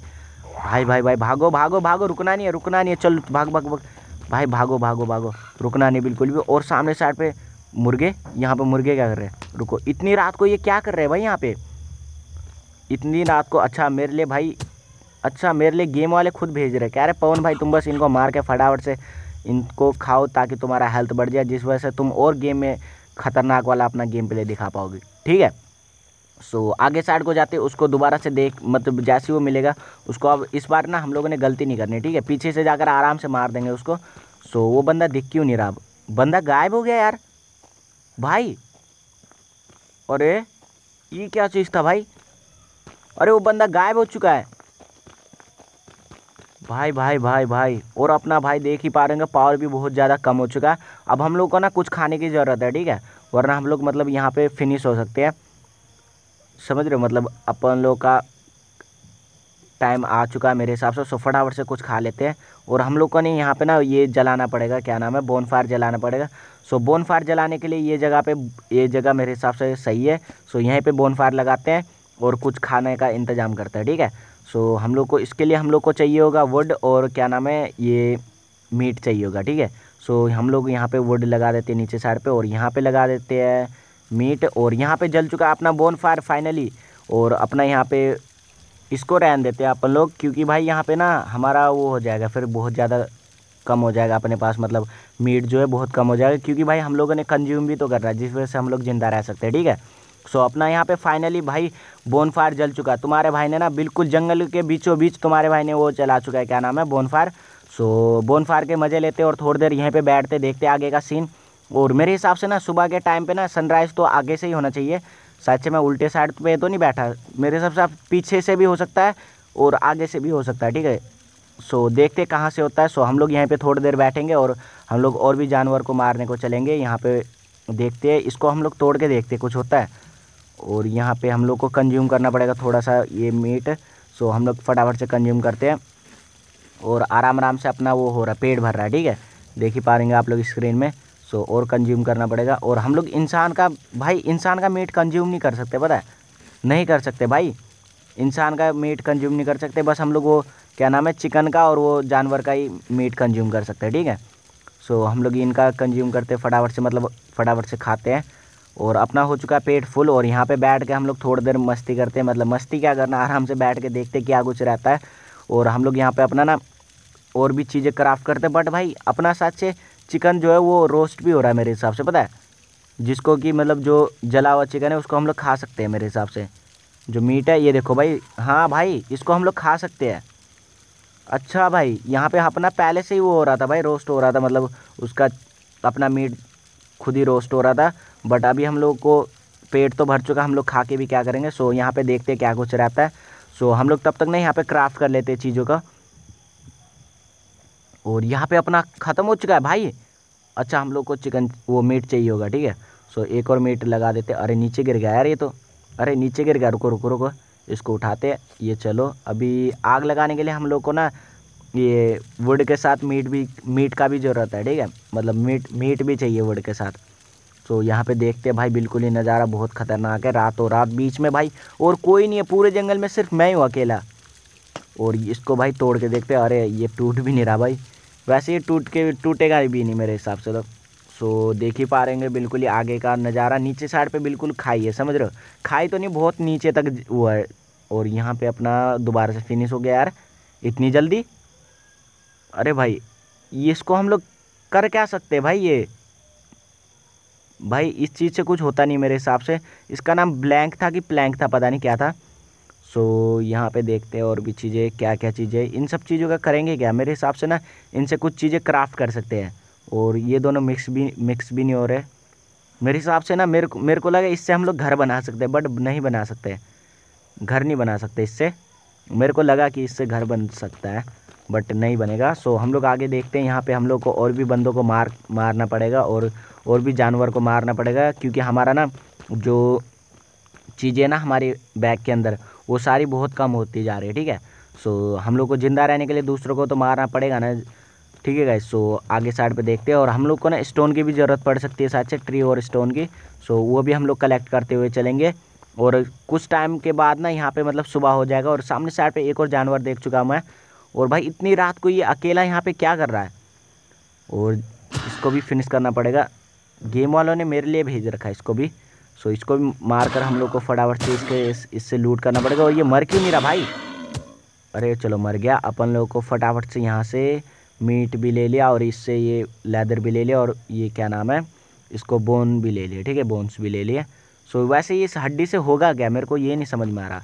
भाई भाई भाई भागो भागो भागो रुकना नहीं है रुकना नहीं है चलो भाग भाग भाग भाई भागो भागो भागो रुकना नहीं बिल्कुल भी और सामने साइड पर मुर्गे यहाँ पे मुर्गे क्या कर रहे हैं रुको इतनी रात को ये क्या कर रहे हैं भाई यहाँ पे इतनी रात को अच्छा मेरे लिए भाई अच्छा मेरे लिए गेम वाले खुद भेज रहे कह रहे पवन भाई तुम बस इनको मार के फटाफट से इनको खाओ ताकि तुम्हारा हेल्थ बढ़ जाए जिस वजह से तुम और गेम में ख़तरनाक वाला अपना गेम प्ले दिखा पाओगे ठीक है सो so, आगे साइड को जाते उसको दोबारा से देख मतलब जैसे वो मिलेगा उसको अब इस बार ना हम लोगों ने गलती नहीं करनी ठीक है पीछे से जाकर आराम से मार देंगे उसको सो so, वो बंदा दिख क्यों नहीं रहा बंदा गायब हो गया यार भाई अरे ये क्या चीज़ था भाई अरे वो बंदा गायब हो चुका है भाई भाई भाई भाई और अपना भाई देख ही पा रहे हैं पावर भी बहुत ज़्यादा कम हो चुका है अब हम लोग को ना कुछ खाने की ज़रूरत है ठीक है वरना हम लोग मतलब यहाँ पे फिनिश हो सकते हैं समझ रहे हो मतलब अपन लोग का टाइम आ चुका है मेरे हिसाब से सो तो फटाफट से कुछ खा लेते हैं और हम लोग को नहीं यहाँ पे ना ये जलाना पड़ेगा क्या नाम है बोन फायर जलाना पड़ेगा सो बोन फायर जलाने के लिए ये जगह पे ये जगह मेरे हिसाब से सही है सो यहीं पे बोन फायर लगाते हैं और कुछ खाने का इंतज़ाम करते हैं ठीक है सो हम लोग को इसके लिए हम लोग को चाहिए होगा वुड और क्या नाम है ये मीट चाहिए होगा ठीक है सो हम लोग यहाँ पर वुड लगा देते हैं नीचे साइड पर और यहाँ पर लगा देते हैं मीट और यहाँ पर जल चुका अपना बोन फायर फाइनली और अपना यहाँ पे इसको रहन देते हैं अपन लोग क्योंकि भाई यहाँ पे ना हमारा वो हो जाएगा फिर बहुत ज़्यादा कम हो जाएगा अपने पास मतलब मीट जो है बहुत कम हो जाएगा क्योंकि भाई हम लोगों ने कंज्यूम भी तो कर रहा है जिस वजह से हम लोग ज़िंदा रह सकते हैं ठीक है सो अपना यहाँ पे फाइनली भाई बोन फायर जल चुका है तुम्हारे भाई ने ना बिल्कुल जंगल के बीचों बीच तुम्हारे भाई ने वो चला चुका है क्या नाम है bonfire so bonfire के मज़े लेते और थोड़ी देर यहीं पर बैठते देखते आगे का सीन और मेरे हिसाब से ना सुबह के टाइम पे ना सनराइज़ तो आगे से ही होना चाहिए शायद से मैं उल्टे साइड पे तो नहीं बैठा मेरे हिसाब से आप पीछे से भी हो सकता है और आगे से भी हो सकता है ठीक है सो देखते कहाँ से होता है सो हम लोग यहाँ पे थोड़ी देर बैठेंगे और हम लोग और भी जानवर को मारने को चलेंगे यहाँ पे देखते हैं इसको हम लोग तोड़ के देखते कुछ होता है और यहाँ पे हम लोग को कंज्यूम करना पड़ेगा थोड़ा सा ये मीट सो हम लोग फटाफट से कंज्यूम करते हैं और आराम आराम से अपना वो हो रहा है पेट भर रहा है ठीक है देख ही पा रहे आप लोग स्क्रीन में सो और कंज्यूम करना पड़ेगा और हम लोग इंसान का भाई इंसान का मीट कंज्यूम नहीं कर सकते पता है नहीं कर सकते भाई इंसान का मीट कंज्यूम नहीं कर सकते बस हम लोग वो क्या नाम है चिकन का और वो जानवर का ही मीट कंज्यूम कर सकते हैं ठीक है सो हम लोग इनका कंज्यूम करते फटाफट से मतलब फटाफट से खाते हैं और अपना हो चुका पेट फुल और यहाँ पे बैठ के हम लोग थोड़ी देर मस्ती करते हैं मतलब मस्ती क्या करना आराम से बैठ के देखते क्या कुछ रहता है और हम लोग यहाँ पर अपना ना और भी चीज़ें क्राफ्ट करते बट भाई अपना साथ से चिकन जो है वो रोस्ट भी हो रहा है मेरे हिसाब से पता है जिसको कि मतलब जो जला हुआ चिकन है उसको हम लोग खा सकते हैं मेरे हिसाब से जो मीट है ये देखो भाई हाँ भाई इसको हम लोग खा सकते हैं अच्छा भाई यहाँ पे अपना पहले से ही वो हो रहा था भाई रोस्ट हो रहा था मतलब उसका अपना मीट खुद ही रोस्ट हो रहा था बट अभी हम लोग को पेट तो भर चुका हम लोग खा के भी क्या करेंगे सो यहाँ पे देखते हैं क्या कुछ रहता है सो हम लोग तब तक नहीं यहाँ पे क्राफ्ट कर लेते चीज़ों का और यहाँ पे अपना ख़त्म हो चुका है भाई अच्छा हम लोग को चिकन वो मीट चाहिए होगा ठीक है सो एक और मीट लगा देते अरे नीचे गिर गया यार ये तो अरे नीचे गिर गया रुको रुको रुको इसको उठाते ये चलो अभी आग लगाने के लिए हम लोग को ना ये वुड के साथ मीट भी मीट का भी ज़रूरत है ठीक है मतलब मीट मीट भी चाहिए वुड के साथ तो यहाँ पे देखते हैं भाई बिल्कुल ही नज़ारा बहुत ख़तरनाक है रातों रात बीच में भाई और कोई नहीं है पूरे जंगल में सिर्फ मैं हूँ अकेला और इसको भाई तोड़ के देखते अरे ये टूट भी नहीं रहा भाई वैसे ये टूट के टूटेगा भी नहीं मेरे हिसाब से तो सो देख ही पा रहे हैं बिल्कुल ही आगे का नज़ारा नीचे साइड पे बिल्कुल खाई है समझ रहे हो खाई तो नहीं बहुत नीचे तक हुआ है और यहाँ पे अपना दोबारा से फिनिश हो गया यार इतनी जल्दी अरे भाई ये इसको हम लोग कर क्या सकते हैं भाई ये भाई इस चीज़ से कुछ होता नहीं मेरे हिसाब से इसका नाम ब्लैंक था कि प्लैंक था पता नहीं क्या था सो यहाँ पे देखते हैं और भी चीज़ें क्या क्या चीज़ें इन सब चीज़ों का करेंगे क्या मेरे हिसाब से ना इनसे कुछ चीज़ें क्राफ्ट कर सकते हैं और ये दोनों मिक्स भी मिक्स भी नहीं हो रहे मेरे हिसाब से ना मेरे मेरे को लगा इससे हम लोग घर बना सकते हैं बट नहीं बना सकते घर नहीं बना सकते इससे मेरे को लगा कि इससे घर बन सकता है बट नहीं बनेगा सो हम लोग आगे देखते हैं यहाँ पर हम लोग को और भी बंदों को मार मारना पड़ेगा और और भी जानवर को मारना पड़ेगा क्योंकि हमारा ना जो चीज़ें ना हमारे बैग के अंदर वो सारी बहुत कम होती जा रही है ठीक है सो हम लोग को ज़िंदा रहने के लिए दूसरों को तो मारना पड़ेगा ना ठीक है गाइस सो आगे साइड पे देखते हैं और हम लोग को ना स्टोन की भी ज़रूरत पड़ सकती है साथ से ट्री और स्टोन की सो वो भी हम लोग कलेक्ट करते हुए चलेंगे और कुछ टाइम के बाद ना यहाँ पर मतलब सुबह हो जाएगा और सामने साइड पर एक और जानवर देख चुका मैं और भाई इतनी रात को ये अकेला यहाँ पर क्या कर रहा है और इसको भी फिनिश करना पड़ेगा गेम वालों ने मेरे लिए भेज रखा है इसको भी सो इसको भी मार कर हम लोग को फटाफट से इसके इस, इससे लूट करना पड़ेगा और ये मर क्यों नहीं रहा भाई अरे चलो मर गया अपन लोग को फटाफट से यहाँ से मीट भी ले लिया और इससे ये लेदर भी ले लिया और ये क्या नाम है इसको बोन भी ले लिया ठीक है बोन्स भी ले लिए सो वैसे ये इस हड्डी से होगा क्या मेरे को ये नहीं समझ में आ रहा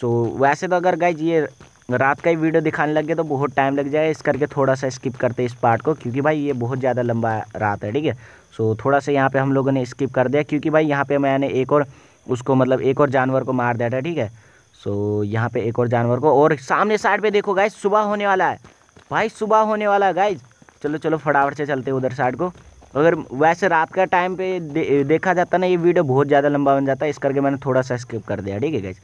सो वैसे तो अगर गाइज ये रात का ही वीडियो दिखाने लग गया तो बहुत टाइम लग जाए इस करके थोड़ा सा स्किप करते इस पार्ट को क्योंकि भाई ये बहुत ज़्यादा लंबा रात है ठीक है सो थोड़ा सा यहाँ पे हम लोगों ने स्किप कर दिया क्योंकि भाई यहाँ पे मैंने एक और उसको मतलब एक और जानवर को मार दिया था ठीक है सो यहाँ पे एक और जानवर को और सामने साइड पे देखो गाइज सुबह होने वाला है भाई सुबह होने वाला है गाइज चलो चलो फटाफट से चलते उधर साइड को अगर वैसे रात का टाइम पे दे, देखा जाता ना ये वीडियो बहुत ज़्यादा लंबा बन जाता है इस करके मैंने थोड़ा सा स्किप कर दिया ठीक है गैस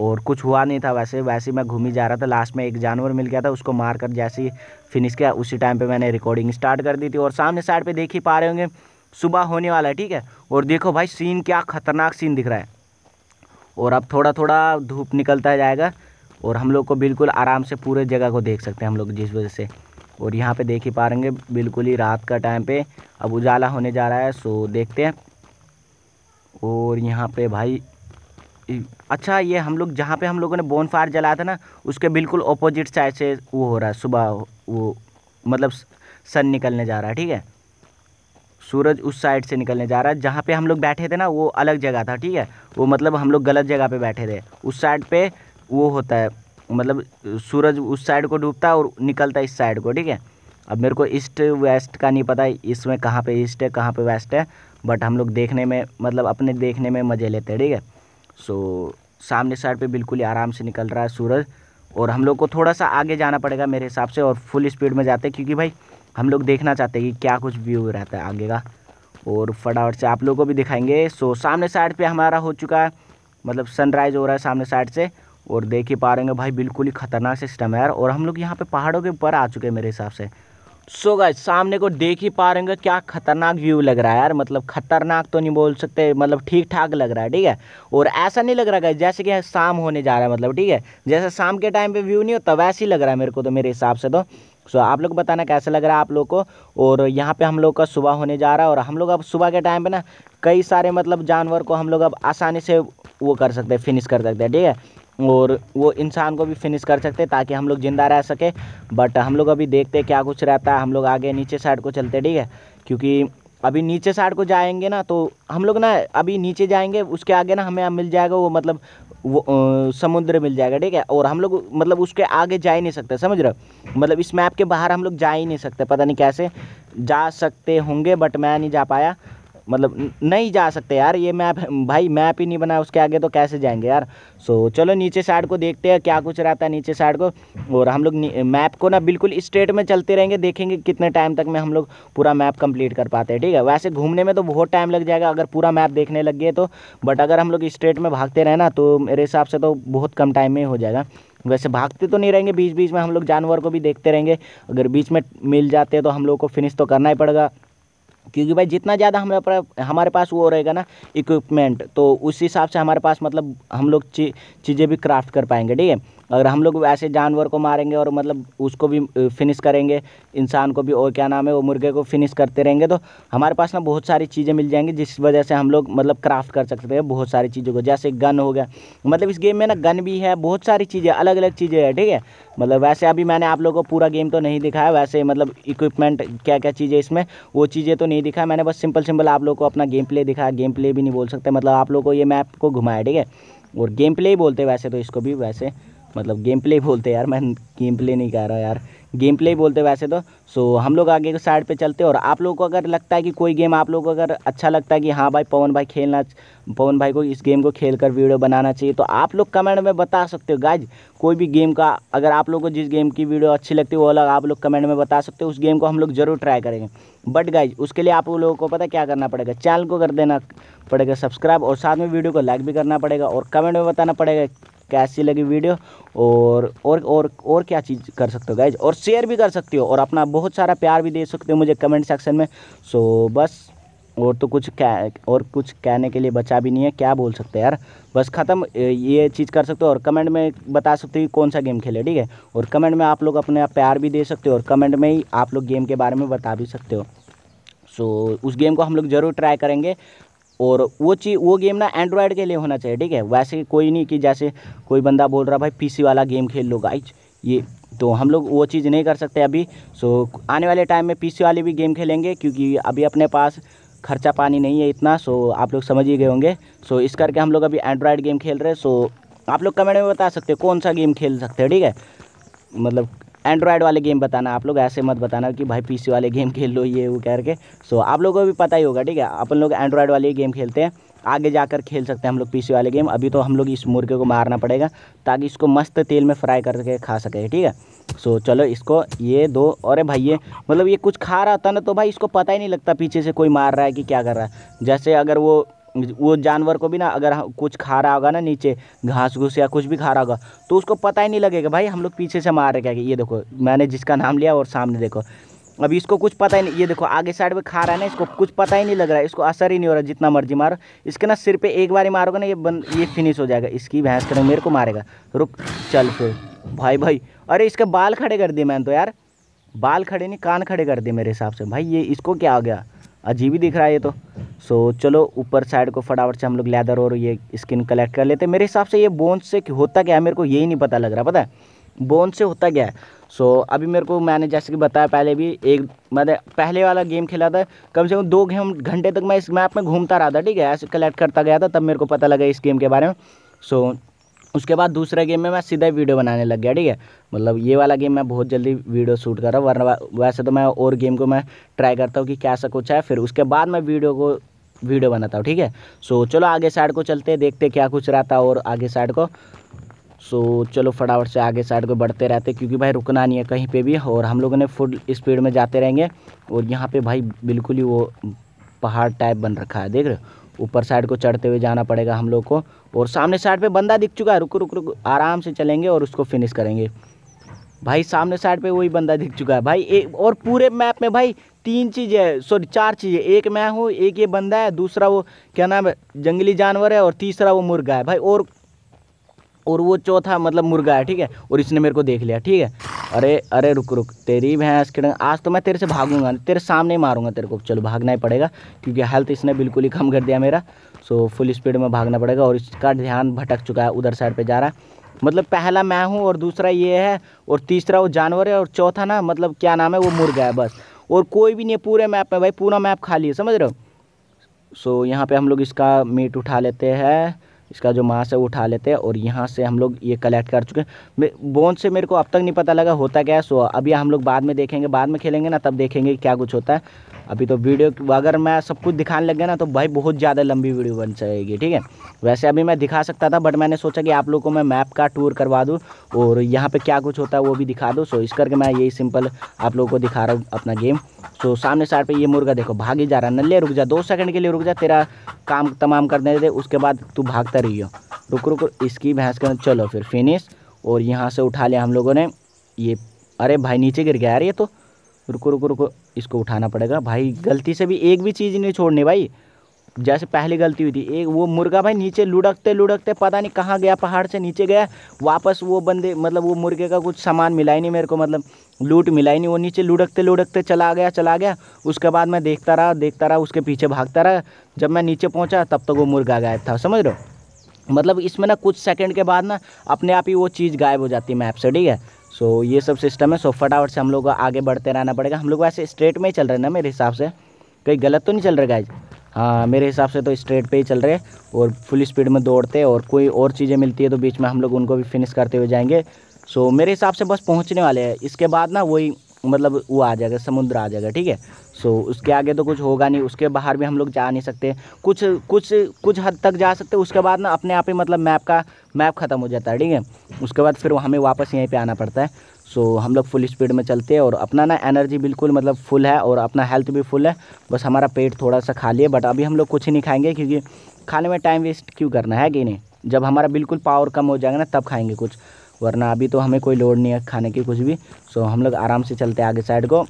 और कुछ हुआ नहीं था वैसे वैसे मैं घूम ही जा रहा था लास्ट में एक जानवर मिल गया था उसको मार कर जैसे ही फिनिश किया उसी टाइम पे मैंने रिकॉर्डिंग स्टार्ट कर दी थी और सामने साइड पे देख ही पा रहे होंगे सुबह होने वाला है ठीक है और देखो भाई सीन क्या ख़तरनाक सीन दिख रहा है और अब थोड़ा थोड़ा धूप निकलता जाएगा और हम लोग को बिल्कुल आराम से पूरे जगह को देख सकते हैं हम लोग जिस वजह से और यहाँ पे देख ही पा रहे बिल्कुल ही रात का टाइम पे अब उजाला होने जा रहा है सो देखते हैं और यहाँ पे भाई अच्छा ये हम लोग जहाँ पे हम लोगों ने बोन फायर जलाया था ना उसके बिल्कुल अपोजिट साइड से वो हो रहा है सुबह वो मतलब सन निकलने जा रहा है ठीक है सूरज उस साइड से निकलने जा रहा है जहाँ पे हम लोग बैठे थे ना वो अलग जगह था ठीक है वो मतलब हम लोग गलत जगह पे बैठे थे उस साइड पे वो होता है मतलब सूरज उस साइड को डूबता है और निकलता है इस साइड को ठीक है अब मेरे को ईस्ट वेस्ट का नहीं पता इसमें कहाँ पर ईस्ट है कहाँ पर वेस्ट है बट हम लोग देखने में मतलब अपने देखने में मज़े लेते हैं ठीक है सो सामने साइड पर बिल्कुल ही आराम से निकल रहा है सूरज और हम लोग को थोड़ा सा आगे जाना पड़ेगा मेरे हिसाब से और फुल स्पीड में जाते क्योंकि भाई हम लोग देखना चाहते हैं कि क्या कुछ व्यू रहता है आगे का और फटाफट से आप लोगों को भी दिखाएंगे सो सामने साइड पे हमारा हो चुका है मतलब सनराइज़ हो रहा है सामने साइड से और देख ही पा रहे हैं भाई बिल्कुल ही ख़तरनाक सिस्टम है यार और हम लोग यहाँ पे पहाड़ों के ऊपर आ चुके हैं मेरे हिसाब से सो गाय सामने को देख ही पा रहे क्या खतरनाक व्यू लग रहा है यार मतलब खतरनाक तो नहीं बोल सकते मतलब ठीक ठाक लग रहा है ठीक है और ऐसा नहीं लग रहा है जैसे कि शाम होने जा रहा है मतलब ठीक है जैसे शाम के टाइम पे व्यू नहीं होता वैसे ही लग रहा है मेरे को तो मेरे हिसाब से तो सो आप लोग बताना कैसा लग रहा है आप लोग को और यहाँ पे हम लोग का सुबह होने जा रहा है और हम लोग अब सुबह के टाइम पे ना कई सारे मतलब जानवर को हम लोग अब आसानी से वो कर सकते हैं फिनिश कर सकते हैं ठीक है और वो इंसान को भी फिनिश कर सकते हैं ताकि हम लोग ज़िंदा रह सके बट हम लोग अभी देखते हैं क्या कुछ रहता है हम लोग आगे नीचे साइड को चलते ठीक है क्योंकि अभी नीचे साइड को जाएंगे ना तो हम लोग ना अभी नीचे जाएंगे उसके आगे ना हमें मिल जाएगा वो मतलब वो समुद्र मिल जाएगा ठीक है और हम लोग मतलब उसके आगे जा ही नहीं सकते समझ रहे मतलब इस मैप के बाहर हम लोग जा ही नहीं सकते पता नहीं कैसे जा सकते होंगे बट मैं नहीं जा पाया मतलब नहीं जा सकते यार ये मैप भाई मैप ही नहीं बना उसके आगे तो कैसे जाएंगे यार सो चलो नीचे साइड को देखते हैं क्या कुछ रहता है नीचे साइड को और हम लोग मैप को ना बिल्कुल स्ट्रेट में चलते रहेंगे देखेंगे कितने टाइम तक में हम लोग पूरा मैप कंप्लीट कर पाते हैं ठीक है वैसे घूमने में तो बहुत टाइम लग जाएगा अगर पूरा मैप देखने लग गए तो बट अगर हम लोग स्ट्रेट में भागते रहे ना तो मेरे हिसाब से तो बहुत कम टाइम में हो जाएगा वैसे भागते तो नहीं रहेंगे बीच बीच में हम लोग जानवर को भी देखते रहेंगे अगर बीच में मिल जाते हैं तो हम लोग को फिनिश तो करना ही पड़ेगा क्योंकि भाई जितना ज़्यादा हमारे पास हमारे पास वो रहेगा ना इक्विपमेंट तो उस हिसाब से हमारे पास मतलब हम लोग चीज़ें भी क्राफ्ट कर पाएंगे ठीक है अगर हम लोग ऐसे जानवर को मारेंगे और मतलब उसको भी फिनिश करेंगे इंसान को भी और क्या नाम है वो मुर्गे को फिनिश करते रहेंगे तो हमारे पास ना बहुत सारी चीज़ें मिल जाएंगी जिस वजह से हम लोग मतलब क्राफ्ट कर सकते हैं बहुत सारी चीज़ों को जैसे गन हो गया मतलब इस गेम में ना गन भी है बहुत सारी चीज़ें अलग अलग चीज़ें हैं ठीक है मतलब वैसे अभी मैंने आप लोगों को पूरा गेम तो नहीं दिखाया वैसे मतलब इक्विपमेंट क्या क्या चीज़ें इसमें वो चीज़ें तो नहीं दिखाया मैंने बस सिंपल सिंपल आप लोग को अपना गेम प्ले दिखाया गेम प्ले भी नहीं बोल सकते मतलब आप लोग को ये मैप को घुमाया ठीक है और गेम प्ले ही बोलते वैसे तो इसको भी वैसे मतलब गेम प्ले बोलते यार मैं गेम प्ले नहीं कह रहा यार गेम प्ले बोलते वैसे तो सो हम लोग आगे के साइड पे चलते हैं और आप लोग को अगर लगता है कि कोई गेम आप लोग को अगर अच्छा लगता है कि हाँ भाई पवन भाई खेलना पवन भाई को इस गेम को खेल कर वीडियो बनाना चाहिए तो आप लोग कमेंट में बता सकते हो गाइज कोई भी गेम का अगर आप लोग को जिस गेम की वीडियो अच्छी लगती है वो अलग आप लोग कमेंट में बता सकते हो उस गेम को हम लोग ज़रूर ट्राई करेंगे बट गाइज उसके लिए आप लोगों को पता क्या करना पड़ेगा चैनल को कर देना पड़ेगा सब्सक्राइब और साथ में वीडियो को लाइक भी करना पड़ेगा और कमेंट में बताना पड़ेगा कैसी लगी वीडियो और और और और क्या चीज़ कर सकते हो गाइज और शेयर भी कर सकते हो और अपना बहुत सारा प्यार भी दे सकते हो मुझे कमेंट सेक्शन में सो बस और तो कुछ कह और कुछ कहने के लिए बचा भी नहीं है क्या बोल सकते हैं यार बस ख़त्म ये चीज़ कर सकते हो और कमेंट में बता सकते हो कि कौन सा गेम खेले ठीक है और कमेंट में आप लोग अपने प्यार भी दे सकते हो और कमेंट में ही आप लोग गेम के बारे में बता भी सकते हो सो उस गेम को हम लोग ज़रूर ट्राई करेंगे और वो चीज़ वो गेम ना एंड्रॉयड के लिए होना चाहिए ठीक है वैसे कोई नहीं कि जैसे कोई बंदा बोल रहा भाई पीसी वाला गेम खेल लो गाइज ये तो हम लोग वो चीज़ नहीं कर सकते अभी सो आने वाले टाइम में पीसी वाले भी गेम खेलेंगे क्योंकि अभी अपने पास खर्चा पानी नहीं है इतना सो आप लोग समझ ही गए होंगे सो इस करके हम लोग अभी एंड्रॉयड गेम खेल रहे हैं सो आप लोग कमेंट में बता सकते हो कौन सा गेम खेल सकते हैं ठीक है मतलब एंड्रॉयड वाले गेम बताना आप लोग ऐसे मत बताना कि भाई पीसी वाले गेम खेल लो ये वो कह के सो so, आप लोगों को भी पता ही होगा ठीक है अपन लोग एंड्रॉयड वाले गेम खेलते हैं आगे जाकर खेल सकते हैं हम लोग पीसी वाले गेम अभी तो हम लोग इस मुर्गे को मारना पड़ेगा ताकि इसको मस्त तेल में फ्राई करके खा सके ठीक है सो so, चलो इसको ये दो अरे भाई ये मतलब ये कुछ खा रहा था ना तो भाई इसको पता ही नहीं लगता पीछे से कोई मार रहा है कि क्या कर रहा है जैसे अगर वो वो जानवर को भी ना अगर कुछ खा रहा होगा ना नीचे घास घूस या कुछ भी खा रहा होगा तो उसको पता ही नहीं लगेगा भाई हम लोग पीछे से मार रहे क्या ये देखो मैंने जिसका नाम लिया और सामने देखो अभी इसको कुछ पता ही नहीं ये देखो आगे साइड में खा रहा है ना इसको कुछ पता ही नहीं लग रहा है इसको असर ही नहीं हो रहा जितना मर्जी मारो इसके ना सिर पे एक बार ही मारोगे ना ये बंद ये फिनिश हो जाएगा इसकी भैंस करेंगे मेरे को मारेगा रुक चल फिर भाई भाई अरे इसके बाल खड़े कर दिए मैंने तो यार बाल खड़े नहीं कान खड़े कर दिए मेरे हिसाब से भाई ये इसको क्या हो गया अजीब ही दिख रहा है ये तो सो so, चलो ऊपर साइड को फटाफट से हम लोग लेदर और ये स्किन कलेक्ट कर लेते हैं मेरे हिसाब से ये बोन्स से होता क्या है मेरे को यही नहीं पता लग रहा पता है बोन से होता क्या है सो so, अभी मेरे को मैंने जैसे कि बताया पहले भी एक मैंने पहले वाला गेम खेला था कम से कम दो घंटे तक मैं इस मैप में घूमता रहा था ठीक है ऐसे कलेक्ट करता गया था तब मेरे को पता लगा इस गेम के बारे में सो so, उसके बाद दूसरे गेम में मैं सीधा वीडियो बनाने लग गया ठीक है मतलब ये वाला गेम मैं बहुत जल्दी वीडियो शूट कर रहा हूँ वरना वैसे तो मैं और गेम को मैं ट्राई करता हूँ कि कैसा कुछ है फिर उसके बाद मैं वीडियो को वीडियो बनाता हूँ ठीक है सो चलो आगे साइड को चलते देखते क्या कुछ रहता और आगे साइड को सो चलो फटाफट से आगे साइड को बढ़ते रहते क्योंकि भाई रुकना नहीं है कहीं पर भी और हम लोगों ने फुल स्पीड में जाते रहेंगे और यहाँ पर भाई बिल्कुल ही वो पहाड़ टाइप बन रखा है देख रहे ऊपर साइड को चढ़ते हुए जाना पड़ेगा हम लोग को और सामने साइड पे बंदा दिख चुका है रुको रुक रुक आराम से चलेंगे और उसको फिनिश करेंगे भाई सामने साइड पे वही बंदा दिख चुका है भाई एक और पूरे मैप में भाई तीन चीज़ है सॉरी चार चीज़ें एक मैं हूँ एक ये बंदा है दूसरा वो क्या नाम है जंगली जानवर है और तीसरा वो मुर्गा है भाई और और वो चौथा मतलब मुर्गा है ठीक है और इसने मेरे को देख लिया ठीक है अरे अरे रुक रुक तेरी भैंस के आज तो मैं तेरे से भागूंगा तेरे सामने ही मारूंगा तेरे को चलो भागना ही पड़ेगा क्योंकि हेल्थ इसने बिल्कुल ही कम कर दिया मेरा सो फुल स्पीड में भागना पड़ेगा और इसका ध्यान भटक चुका है उधर साइड पर जा रहा है मतलब पहला मैं हूँ और दूसरा ये है और तीसरा वो जानवर है और चौथा ना मतलब क्या नाम है वो मुर्गा है बस और कोई भी नहीं पूरे मैप में भाई पूरा मैप खाली है समझ रहे हो सो यहाँ पे हम लोग इसका मीट उठा लेते हैं इसका जो मास है वो उठा लेते हैं और यहाँ से हम लोग ये कलेक्ट कर चुके हैं बोन से मेरे को अब तक नहीं पता लगा होता क्या है सो अभी हम लोग बाद में देखेंगे बाद में खेलेंगे ना तब देखेंगे क्या कुछ होता है अभी तो वीडियो अगर मैं सब कुछ दिखाने लग गया ना तो भाई बहुत ज़्यादा लंबी वीडियो बन जाएगी ठीक है वैसे अभी मैं दिखा सकता था बट मैंने सोचा कि आप लोग को मैं मैप का टूर करवा दूँ और यहाँ पर क्या कुछ होता है वो भी दिखा दूँ सो इस करके मैं यही सिंपल आप लोगों को दिखा रहा हूँ अपना गेम सो सामने साइड पे ये मुर्गा देखो भाग ही जा रहा है नल्ले रुक जा दो सेकंड के लिए रुक जा तेरा काम तमाम करने दे उसके बाद तू भागता कर रही हो रुक रुक इसकी भैंस का चलो फिर फिनिश और यहाँ से उठा लिया हम लोगों ने ये अरे भाई नीचे गिर गया यार ये तो रुको रुको रुको इसको उठाना पड़ेगा भाई गलती से भी एक भी चीज़ नहीं छोड़नी भाई जैसे पहली गलती हुई थी एक वो मुर्गा भाई नीचे लुढ़कते लुढ़कते पता नहीं कहाँ गया पहाड़ से नीचे गया वापस वो बंदे मतलब वो मुर्गे का कुछ सामान मिला ही नहीं मेरे को मतलब लूट मिला ही नहीं वो नीचे लुढ़कते लुढ़कते चला गया चला गया उसके बाद मैं देखता रहा देखता रहा उसके पीछे भागता रहा जब मैं नीचे पहुँचा तब तक तो वो मुर्गा गायब था समझ रहे हो मतलब इसमें ना कुछ सेकंड के बाद ना अपने आप ही वो चीज़ गायब हो जाती है मैप से ठीक है सो ये सब सिस्टम है सो फटाफट से हम लोग को आगे बढ़ते रहना पड़ेगा हम लोग वैसे स्ट्रेट में ही चल रहे हैं ना मेरे हिसाब से कहीं गलत तो नहीं चल रहा गाइज हाँ मेरे हिसाब से तो स्ट्रेट पे ही चल रहे और फुल स्पीड में दौड़ते और कोई और चीज़ें मिलती है तो बीच में हम लोग उनको भी फिनिश करते हुए जाएंगे सो मेरे हिसाब से बस पहुँचने वाले हैं इसके बाद ना वही मतलब वो आ जाएगा समुद्र आ जाएगा ठीक है सो उसके आगे तो कुछ होगा नहीं उसके बाहर भी हम लोग जा नहीं सकते कुछ कुछ कुछ हद तक जा सकते उसके बाद ना अपने आप ही मतलब मैप का मैप ख़त्म हो जाता है ठीक है उसके बाद फिर हमें वापस यहीं पर आना पड़ता है सो हम लोग फुल स्पीड में चलते हैं और अपना ना एनर्जी बिल्कुल मतलब फुल है और अपना हेल्थ भी फुल है बस हमारा पेट थोड़ा सा खाली है बट अभी हम लोग कुछ ही नहीं खाएंगे क्योंकि खाने में टाइम वेस्ट क्यों करना है कि नहीं जब हमारा बिल्कुल पावर कम हो जाएगा ना तब खाएंगे कुछ वरना अभी तो हमें कोई लोड नहीं है खाने की कुछ भी सो हम लोग आराम से चलते हैं आगे साइड को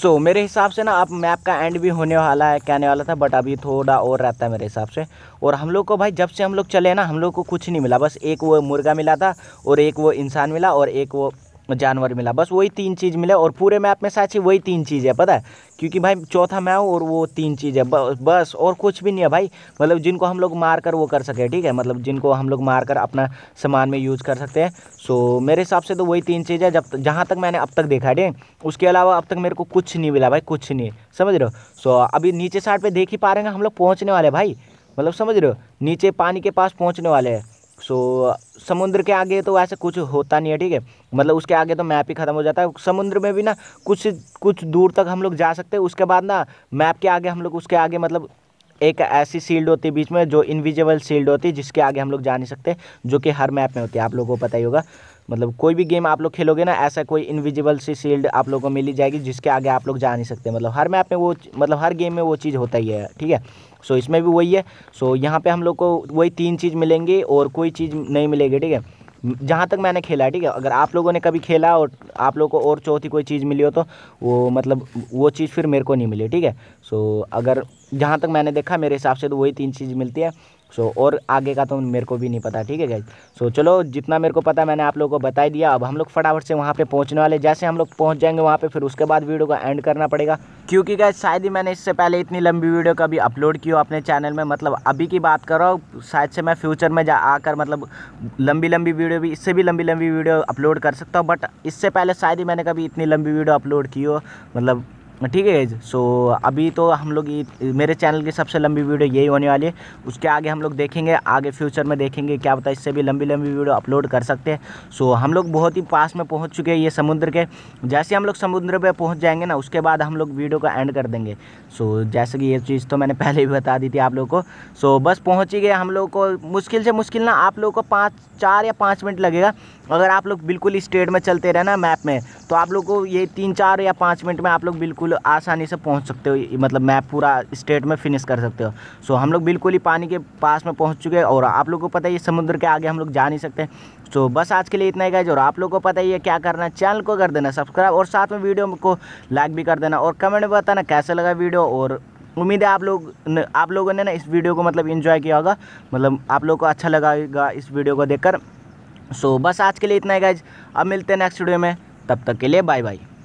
सो so, मेरे हिसाब से ना अब मैप का एंड भी होने वाला है कहने वाला था बट अभी थोड़ा और रहता है मेरे हिसाब से और हम लोग को भाई जब से हम लोग चले ना हम लोग को कुछ नहीं मिला बस एक वो मुर्गा मिला था और एक वो इंसान मिला और एक वो जानवर मिला बस वही तीन चीज़ मिले और पूरे मैप में साक्षी वही तीन चीज़ है पता है क्योंकि भाई चौथा मैं हूँ और वो तीन चीज़ है बस और कुछ भी नहीं है भाई मतलब जिनको हम लोग मार कर वो कर सके ठीक है मतलब जिनको हम लोग मार कर अपना सामान में यूज़ कर सकते हैं सो मेरे हिसाब से तो वही तीन चीज़ है जब जहाँ तक मैंने अब तक देखा है उसके अलावा अब तक मेरे को कुछ नहीं मिला भाई कुछ नहीं समझ रहे हो सो अभी नीचे साइड पर देख ही पा रहे हैं हम लोग पहुँचने वाले भाई मतलब समझ रहे हो नीचे पानी के पास पहुँचने वाले हैं सो so, समुद्र के आगे तो वैसे कुछ होता नहीं है ठीक है मतलब उसके आगे तो मैप ही ख़त्म हो जाता है समुद्र में भी ना कुछ कुछ दूर तक हम लोग जा सकते हैं उसके बाद ना मैप के आगे हम लोग उसके आगे मतलब एक ऐसी सील्ड होती है बीच में जो इनविजिबल सील्ड होती है जिसके आगे हम लोग जा नहीं सकते जो कि हर मैप में होती है आप लोगों को पता ही होगा मतलब कोई भी गेम आप लोग खेलोगे ना ऐसा कोई इनविजिबल सी सील्ड आप लोगों को मिली जाएगी जिसके आगे आप लोग जा नहीं सकते मतलब हर मैप में वो मतलब हर गेम में वो चीज़ होता ही है ठीक है सो इसमें भी वही है सो यहाँ पर हम लोग को वही तीन चीज़ मिलेंगी और कोई चीज़ नहीं मिलेगी ठीक है जहाँ तक मैंने खेला है ठीक है अगर आप लोगों ने कभी खेला और आप लोगों को और चौथी कोई चीज़ मिली हो तो वो मतलब वो चीज़ फिर मेरे को नहीं मिली ठीक है सो so, अगर जहाँ तक मैंने देखा मेरे हिसाब से तो वही तीन चीज़ मिलती है सो so, और आगे का तो मेरे को भी नहीं पता ठीक है गाइज सो so, चलो जितना मेरे को पता मैंने आप लोगों को बता दिया अब हम लोग फटाफट से वहाँ पे पहुँचने वाले जैसे हम लोग पहुँच जाएंगे वहाँ पे फिर उसके बाद वीडियो का एंड करना पड़ेगा क्योंकि गाइज शायद ही मैंने इससे पहले इतनी लंबी वीडियो कभी अपलोड की हो अपने चैनल में मतलब अभी की बात करो शायद से मैं फ्यूचर में जा आकर मतलब लंबी लंबी वीडियो भी इससे भी लंबी लंबी वीडियो अपलोड कर सकता हूँ बट इससे पहले शायद ही मैंने कभी इतनी लंबी वीडियो अपलोड की हो मतलब ठीक है सो अभी तो हम लोग मेरे चैनल की सबसे लंबी वीडियो यही होने वाली है उसके आगे हम लोग देखेंगे आगे फ्यूचर में देखेंगे क्या पता इससे भी लंबी लंबी वीडियो अपलोड कर सकते हैं सो हम लोग बहुत ही पास में पहुंच चुके हैं ये समुद्र के जैसे हम लोग समुद्र पे पहुंच जाएंगे ना उसके बाद हम लोग वीडियो का एंड कर देंगे सो so, जैसे कि ये चीज़ तो मैंने <laughs> पहले ही बता दी थी आप लोगों को सो so, बस पहुँच ही गए हम लोग को मुश्किल से मुश्किल ना आप लोगों को पाँच चार या पाँच मिनट लगेगा अगर आप लोग बिल्कुल स्टेट में चलते रहे ना मैप में तो आप लोग को ये तीन चार या पाँच मिनट में आप लोग बिल्कुल आसानी से पहुँच सकते हो मतलब मैप पूरा स्टेट में फिनिश कर सकते हो सो so, हम लोग बिल्कुल ही पानी के पास में पहुँच चुके हैं और आप लोग को पता है ये समुद्र के आगे हम लोग जा नहीं सकते तो बस आज के लिए इतना ही गाइज और आप लोगों को पता ही है क्या करना है चैनल को कर देना सब्सक्राइब और साथ में वीडियो को लाइक भी कर देना और कमेंट में बताना कैसा लगा वीडियो और उम्मीद है आप लोग न, आप लोगों ने ना इस वीडियो को मतलब इन्जॉय किया होगा मतलब आप लोग को अच्छा लगाएगा इस वीडियो को देखकर सो बस आज के लिए इतना ही गाइज अब मिलते हैं नेक्स्ट वीडियो में तब तक के लिए बाय बाय